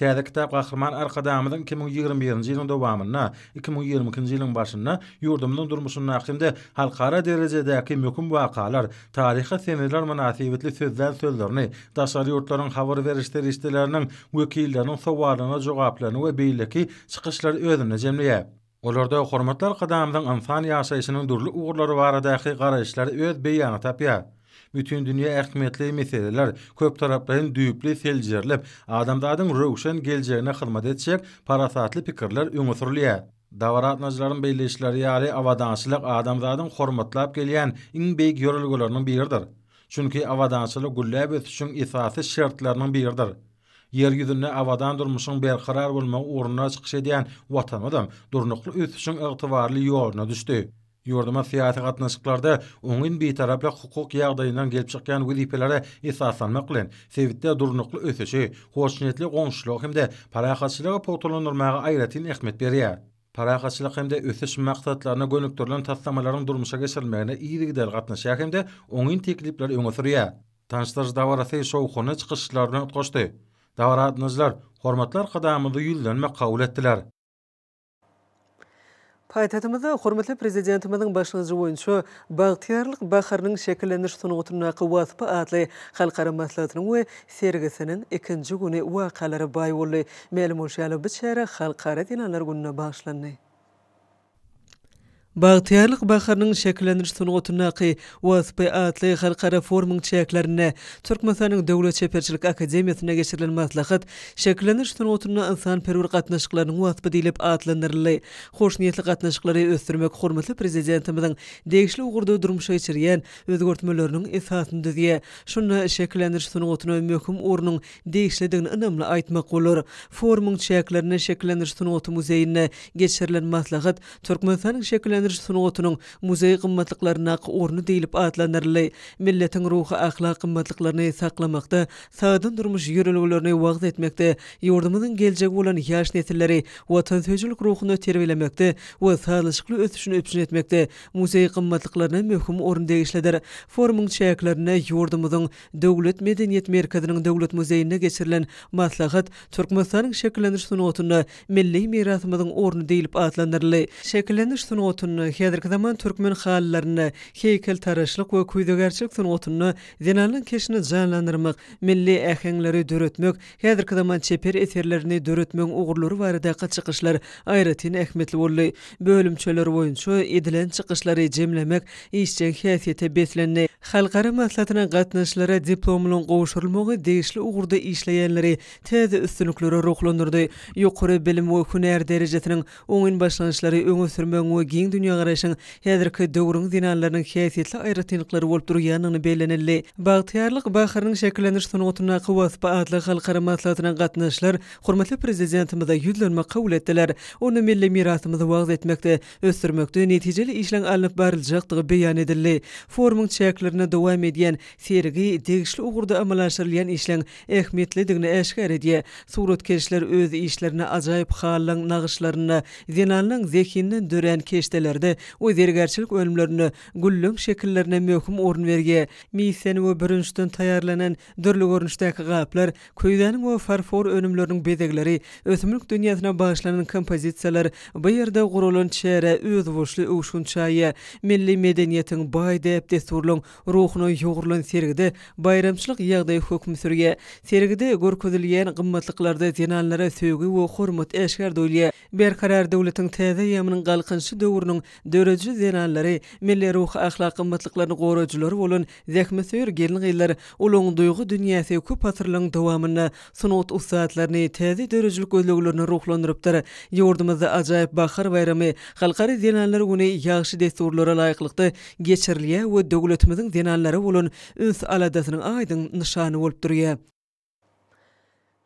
Täze kitap gahrman arkadamyň 2021-nji ýylyň dowamyna, 2022-nji ýylyň başyna ýurdumyň durmuşyny hakynda halkara derejedäki möhüm wakalar, taryhy senelär manatiwetli sözler söldürni, daşary ýurtlaryň habar berişleri işleriniň wekilleriniň sowalyna jogaplany we beýleki çykyşlary özüne jemleýär. Olarda hormatlar qadamdan yaşayışının durlu uğurları var adaxi qarayışları öz beyanı tapya. bütün dünya ertmetli meseleler köp taraplayın düyüpli selcerlip adamdadın rövşen gelcerine xırmat etcek parasatli pikirlar ümusurliya. Davarat nazarların beyleşleri yali avadansilik adamdadın xormatlap geliyen in beyg yorulgularının biyirdir. Çünki avadansilik gullab etsin isin isasi şartlarının Yer avadan durmuşun bir karar bulmak uğruna çıkış edeyen vatan adam durnuklu üstüşün ıgtıvarlı Yurduma siyasi gatnaşyklarda oňyň bitaraplyk hukuk ýagdaýynyň gelip çykýan wezipelere ýetsasanmak bilen sewitde durnukly ösüşi, hoşnetli goňşylyk hem-de paraýatçylygy potulanyrmagy aýratyn ähmet berýär. Paraýatçylyk hem-de öýtüş maksatlaryna gönükdirilen tatlamalaryň durmuşa geçirilmegine iýdi gider gatnaşýar hem-de oňyň teklipleri öňe sürýär. Tanışlar dawarasy şowhuny çykyşlaryna hormatlar gadamyny ýüldenmek kabul etdiler. Paýtatymyzda hormatly prezidentimiziň başlanjy boýunça Bagtyarlyk Bahrynyň şekillenýiş sunugutyna Qawasp adly halkara maslahatynyň we sergisiniň ikinji güni wakalary baý boldy. Melumat şeýle biçere halkara dinalar gününe başlandy. Bagtyýarlyk baheriniň şekillendirilş sunutynyň ýa-da ýa-da halqara reformaň çäklerini Türkmenistanyň Döwlet täpeditlik akademiasyna geçirilän maslahat şekillendirilş sunutyny insan perwragat näsikleriniň wazby diýlip atlandyryldy. Hoşniýetli gatnaşyklary ösdürmek hormatly Prezidentimiziň degişli ugurda durmuşe geçiren özgertmeleriniň esasyndyr. Şonuň şekillendirilş sunutynyň möhüm ornuny degişliligi bilen ynanyp aýtmak bolor. Formaň çäklerini şekillendirilş sunut muzeýine geçirilän maslahat Türkmenistanyň şekillendirilş Tangri sunotunun muzey qimmatliklarına qorunu deyilib atlanarli, milletin ruhy ahlak gymmatlyklaryny saqlamaqda, saadın durmuş ýörelgelerini vaqt etmekde, yordamının geljegi olan yaş nesilleri, vatan sözcülük ruhuna terveylemekte, və sağlaşıklı ötüşün öpüşün etmekte, muzey qimmatliklarına mühküm orun deyişlədər, formun çayaklarına yordamudun, dövlet medeniyet merkezinin dövlet muzeyine geçirilin, maslaqat, Turkmasanın şəkilin şəkilin şəkilin şəkilin şəkilin şəkilin şəkilin Hedirki zaman Türkmen xalilerini heykel tarışlıq ve kuydugarçilik sun otunu zinanın keşini zanlandırmak, milli ehengleri döretmek, Hedirki zaman çeper eserlerini dörütmük uğurluru varada çykyşlar aýratyn ayratin ehmetli Bölümçeler boýunça boyunçu edilen çıqışları cemlemek, işçen hiyasiyyete beslenni. Xalqara maslatina qatnaşlara diplomlun qoğuşurlmogu deyishli uğurda işleyenleri tezi üstünlükleri rohlandurdu. Yukuri bilim ve hünayar derecesinin 10 başlanışları ön ön dünya garaşın hedirki döwrüň dinanlaryň häsiýetli aýratynlyklary bolup durýanyny belenelli. Bagtyarlyk bahyrynyň şekillenýiş tutunyna gowat ba halkara maslahatyna gatnaşlar, hormatly prezidentimize da ýüzlerme kabul etdiler. Onu milli mirasymyzy wagt etmekde, ösdürmekde netijeli işleň alyp bariljakdygy beýan edildi. Forumyň çäklerine dowam edýän sergi degişli ugurda amalaşdyrylýan işleň ähmetlidigini äşgär edýä. Suratkeşler öz işlerini ajaýyp halyň nagyşlaryny, dinanlaryň zehinini dörän keşdiler. ýerlerde o zergärçilik önümlerini şekillerine möhüm orun berge. Miýsen we birinçden taýarlanan dürli görnüşdäki gaplar, köýdäniň we farfor önümleriniň bedegleri, ösümlik dünýäsine başlanan kompozisiýalar bu ýerde gurulan çäre öz wuşly öwşünçäýe, milli medeniýetiň bay diýip desurlyň ruhuny ýogurlan sergide bayramçylyk ýagdaýy hökm sürge. Sergide görkezilýän gymmatlyklarda denalara söwgi we hormat eşgärdi. Berkarar döwletiniň täze dörücü zenalleri milli ruh ahlakı mıtlıklarını gorucuları olun zekme gelin iller ulun duygu dünyası kup hatırlığın devamını sunut ussaatlarını tezi dörücülük özlüklerini ruhlandırıptır yurdumuzda acayip bakar bayrami halkari zenalleri unu yakşi desturlara layıklıktı geçirliye ve dögülötümüzün zenalleri olun üns aladasının aydın nışanı olup duruyor.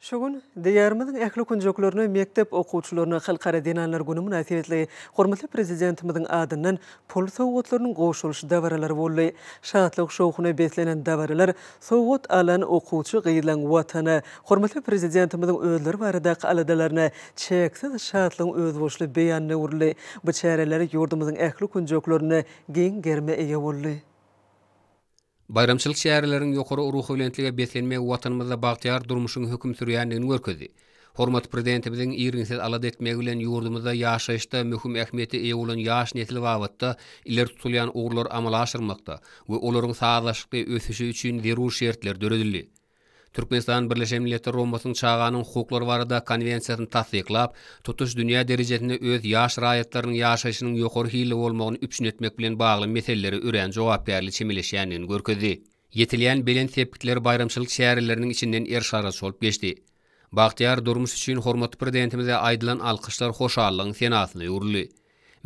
Şugun diýärmiň ähli künjeklerini mektep okuwçylaryna halkara denanlar güni münasibetli hormatly prezidentimiziň adynyň pul sowgatlarynyň goşulşy dawralary boldy. Şahatlyk şowhuny beslenen dawralar sowgat alany okuwçy gyýlan watany hormatly prezidentimiziň özler barada galadalaryna çeksiz şahatlyk özgüşli beýanny urly. Bu çäreleri ýurdumyzyň ähli künjeklerini giň germe Bayramçylyk şäherleriniň ýokary uruhy bilenlige beslenme we watanymyza bagtyar durmuşyň hökm sürýändigini Hormat prezidentimiziň ýerinsiz alada etmegi bilen ýurdumyzda ýaşaýyşda möhüm ähmiýeti ýa ýaş yaş netli vavatta iler tutulýan ogurlar amala aşyrmakda we olaryň sagalaşykly ösüşi üçin derur şertler döredildi. Türkmenistan Birleşen Milletler Rombasyň çağanyň hukuklary barada konwensiýany tasdiklap, tutuş dünýä derejesini öz ýaş raýatlarynyň ýaşaýyşynyň ýokary hili bolmagyny üçin etmek bilen bagly meselelere ören jogap berli çimileşýänini görkezdi. Ýetilen bilen tepkitler bayramçylyk şäherleriniň içinden er şara solup geçdi. Baxtiyar durmuş üçin hormatly prezidentimize aýdylan alqyşlar hoşallygyň senasyny ýurdy.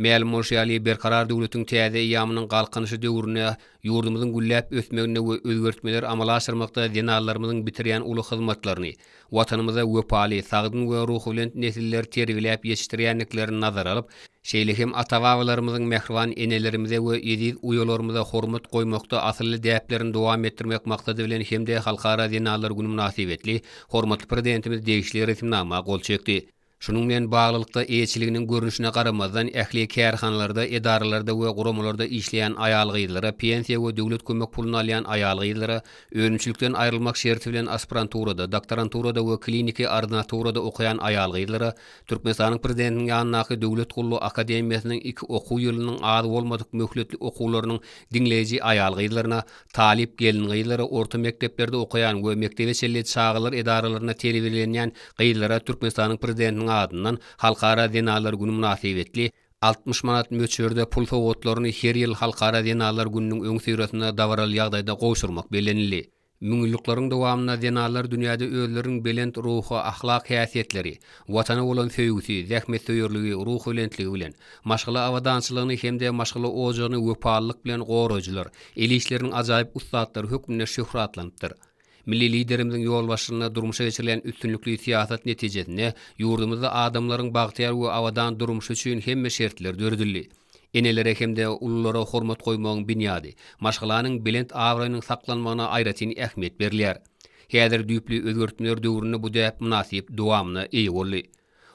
Mäl Monşali bir karar döwletiň täze ýamynyň galkynyşy döwrüne ýurdumyzyň gullap ösmegine we özgertmeler amala aşyrmakda dinarlarymyzyň bitirýän uly hyzmatlaryny, watanymyza wepaly, sagdyn we ruhy bilen nesiller terbiýeläp ýetirýänliklerini nazar alyp, şeýlehim atawawalarymyzyň mehriban enelerimize we ýedir uýalarymyza hormat goýmakda asyly däplerini dowam etdirmek maksady bilen hemde halkara dinarlar günü münasibetli hormatly prezidentimiz degişli resimnama gol çekdi. Şunun men bağlılıkta eçiliginin görünüşüne qaramazdan ähli kärhanalarda, edaralarda we guramalarda işleyen ayalgy pensiýa we döwlet kömek puluna alýan ayalgy öwrençilikden aýrylmak şertli bilen aspiranturada, doktoranturada we kliniki ardynaturada okuyan ayalgy ýyllara Türkmenistanyň prezidentiniň ýanynaky döwlet gullu akademiýasynyň 2 okuw ýylynyň ady bolmadyk möhletli okuwlarynyň diňleýiji ayalgy ýyllaryna talip gelin ýyllara orta mekdeplerde okuyan we mekdebe çelleç çağılar edaralaryna telewirlenýän ýyllara Türkmenistanyň prezidentiniň adından halkara denalar günü münasibetli 60 manat möçürde pul sowotlaryny her ýyl halkara denalar gününiň öň süýretine dawral ýagdaýda goşurmak belenli. Müňlüklaryň dowamyna denalar dünýäde özleriniň belent ruhy, ahlak häsiýetleri, watana bolan söýgüsi, zähmet töýerligi, ruhy ulentligi bilen, maşgala awadançylygyny hemde maşgala ojogyny öpallyk bilen gorojylar. Elişleriniň azaýyp ustatlary hökmüne şöhratlanypdyr. Milli liderimizin yol başlarına durmuşa geçirilen üstünlüklü siyasat neticesinde yurdumuzda adamların bahtiyar ve avadan durmuşa için hem meşertler dördüllü. Eneler hemde ululara hormat koymağın binyadi, maşgalanın bilent avrayının saklanmağına ayratini ehmet berliyar. Hedir düplü özgürtmeler dörünü bu dəyip münasib duamına iyi olli.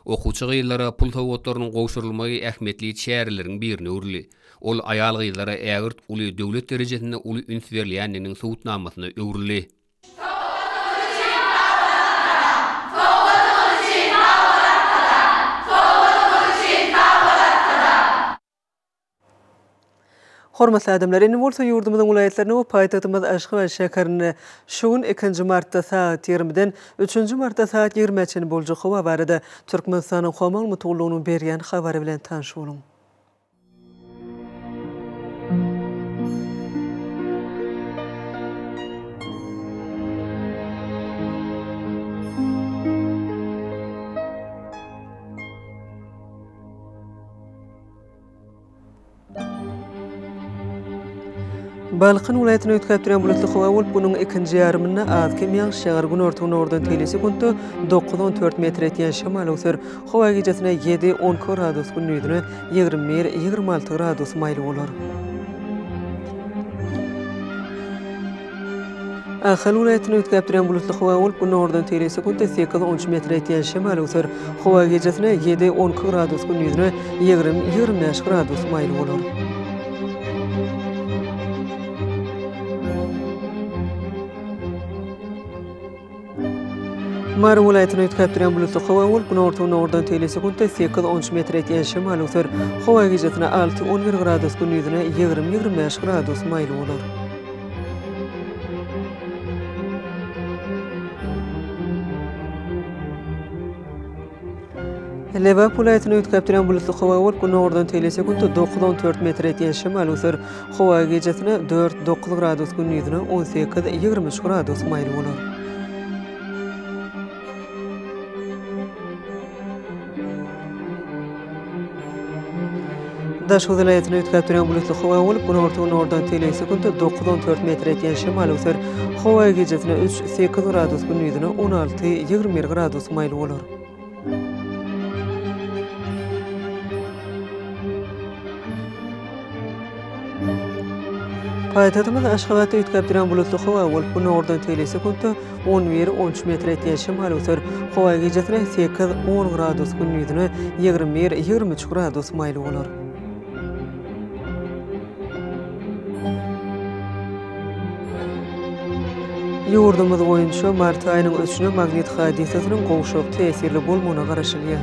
Okuçı gıyılara pulta votlarının qoşurulmayı ehmetli çiyerilerin birini urli. Ol ayal gıyılara eğirt uli dövlet derecesini uli üns verliyyanin suutnamasini uli Hormat adamlaryň bolsa ýurdumyzyň ulaýatlaryny we paýtagymyz aşgy we şekerini şuň 2-nji martda saat 20-den 3-nji martda saat 20-çe boljak hawa barada Türkmenistanyň Homal mutulugyny bergen habary bilen tanış Balkan ulayatını ötkayıp duran bulutlu hava ulp bunun ikinci yarımını az kemiyan şağır gün ortağın oradan 94 kuntu 9-14 metre etiyen şamal usur. Hava gecesine 7-10 gün 21-26 radus maylı olur. Ahal ulayatını ötkayıp duran bulutlu hava ulp bunun oradan telisi 8-13 metre etiyen şamal usur. Hava gecesine 7-10 radus gün 20-25 radus maylı olur. Mar vilayatyny ýetgäp durýan bu suw hawa ulk nortuny ordan teýle sekundda 10 metr etýän şimal uter. Hawa gyjatyna 6-11 gradus gündizine 20-25 gradus maýly bolar. Leva pulaytyny ýetgäp durýan bu suw hawa ulk nortuny ordan teýle sekundda 9-14 metr etýän şimal uter. Hawa gyjatyna 4-9 gradus gündizine 18-23 gradus maýly bolar. Daşu vilayetine ýetgä duran bulutly howa bolup, bu wagtda onuň ordan teleýse günde 9-14 metr etýän şimal ýöler. Howa gejetine 3-8 gradus günüdine 16-20 gradus maýly bolar. Paýtatymyz Aşgabatda ýetgä duran bulutly howa bolup, bu wagtda onuň teleýse günde 11-13 metr etýän şimal ýöler. Howa gejetine 8-10 gradus günüdine 20-23 gradus maýly bolar. Lyurdumuz oyuncu Mart ayının ötüşüne magnet hadisesinin qoğuşuq təsirli bulmuna qarışılıya.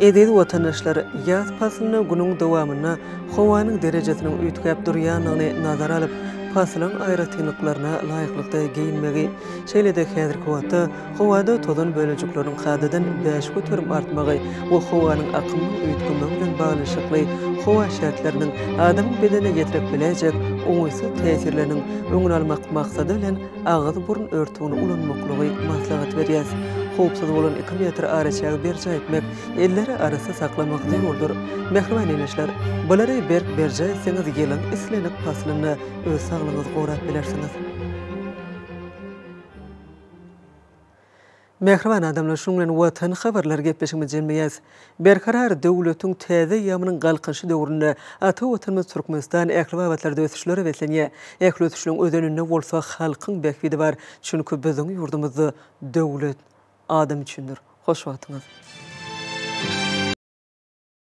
Edeid vatanaşlar yaz pasınna günün davamına xovanın derecesinin ütkəp duruyanlığını nazar alıp, pasılan ayrı tinuklarına layıklıkta giyinmeli. Şeyle de hedir kuvatı, huvada tozun bölücüklerin kadıdan 5 kutvarım artmağı, bu huvanın akımın üytkümünün bağlışıklı, huva şartlarının adım bedene getirip bilecek, umuysu tesirlerinin ünün almak maksadı ile ağız burun örtüğünü ulanmakluğu maslahat veriyaz. hopsuz bolan iki metr arachag berjayp mek elleri arasy saklamak zordur mehriman eleşler bolary ber berjay seni digelin islenip paslanyny öz saglygyz gorap bilersiniz Mehriman adamlar şunlan watan xabarlar gepeşimiz jemeyes berqarar döwletin täze ýamynyň galqynşy döwründe ata watan Türkmenistan ähliwatlarda ötüşleri beslenýe ähli ötüşliň özüniňde bolsa halkyň bäkidi bar çünki biziň ýurdumyzy döwlet adam üçündür. Hoş vaxtınız.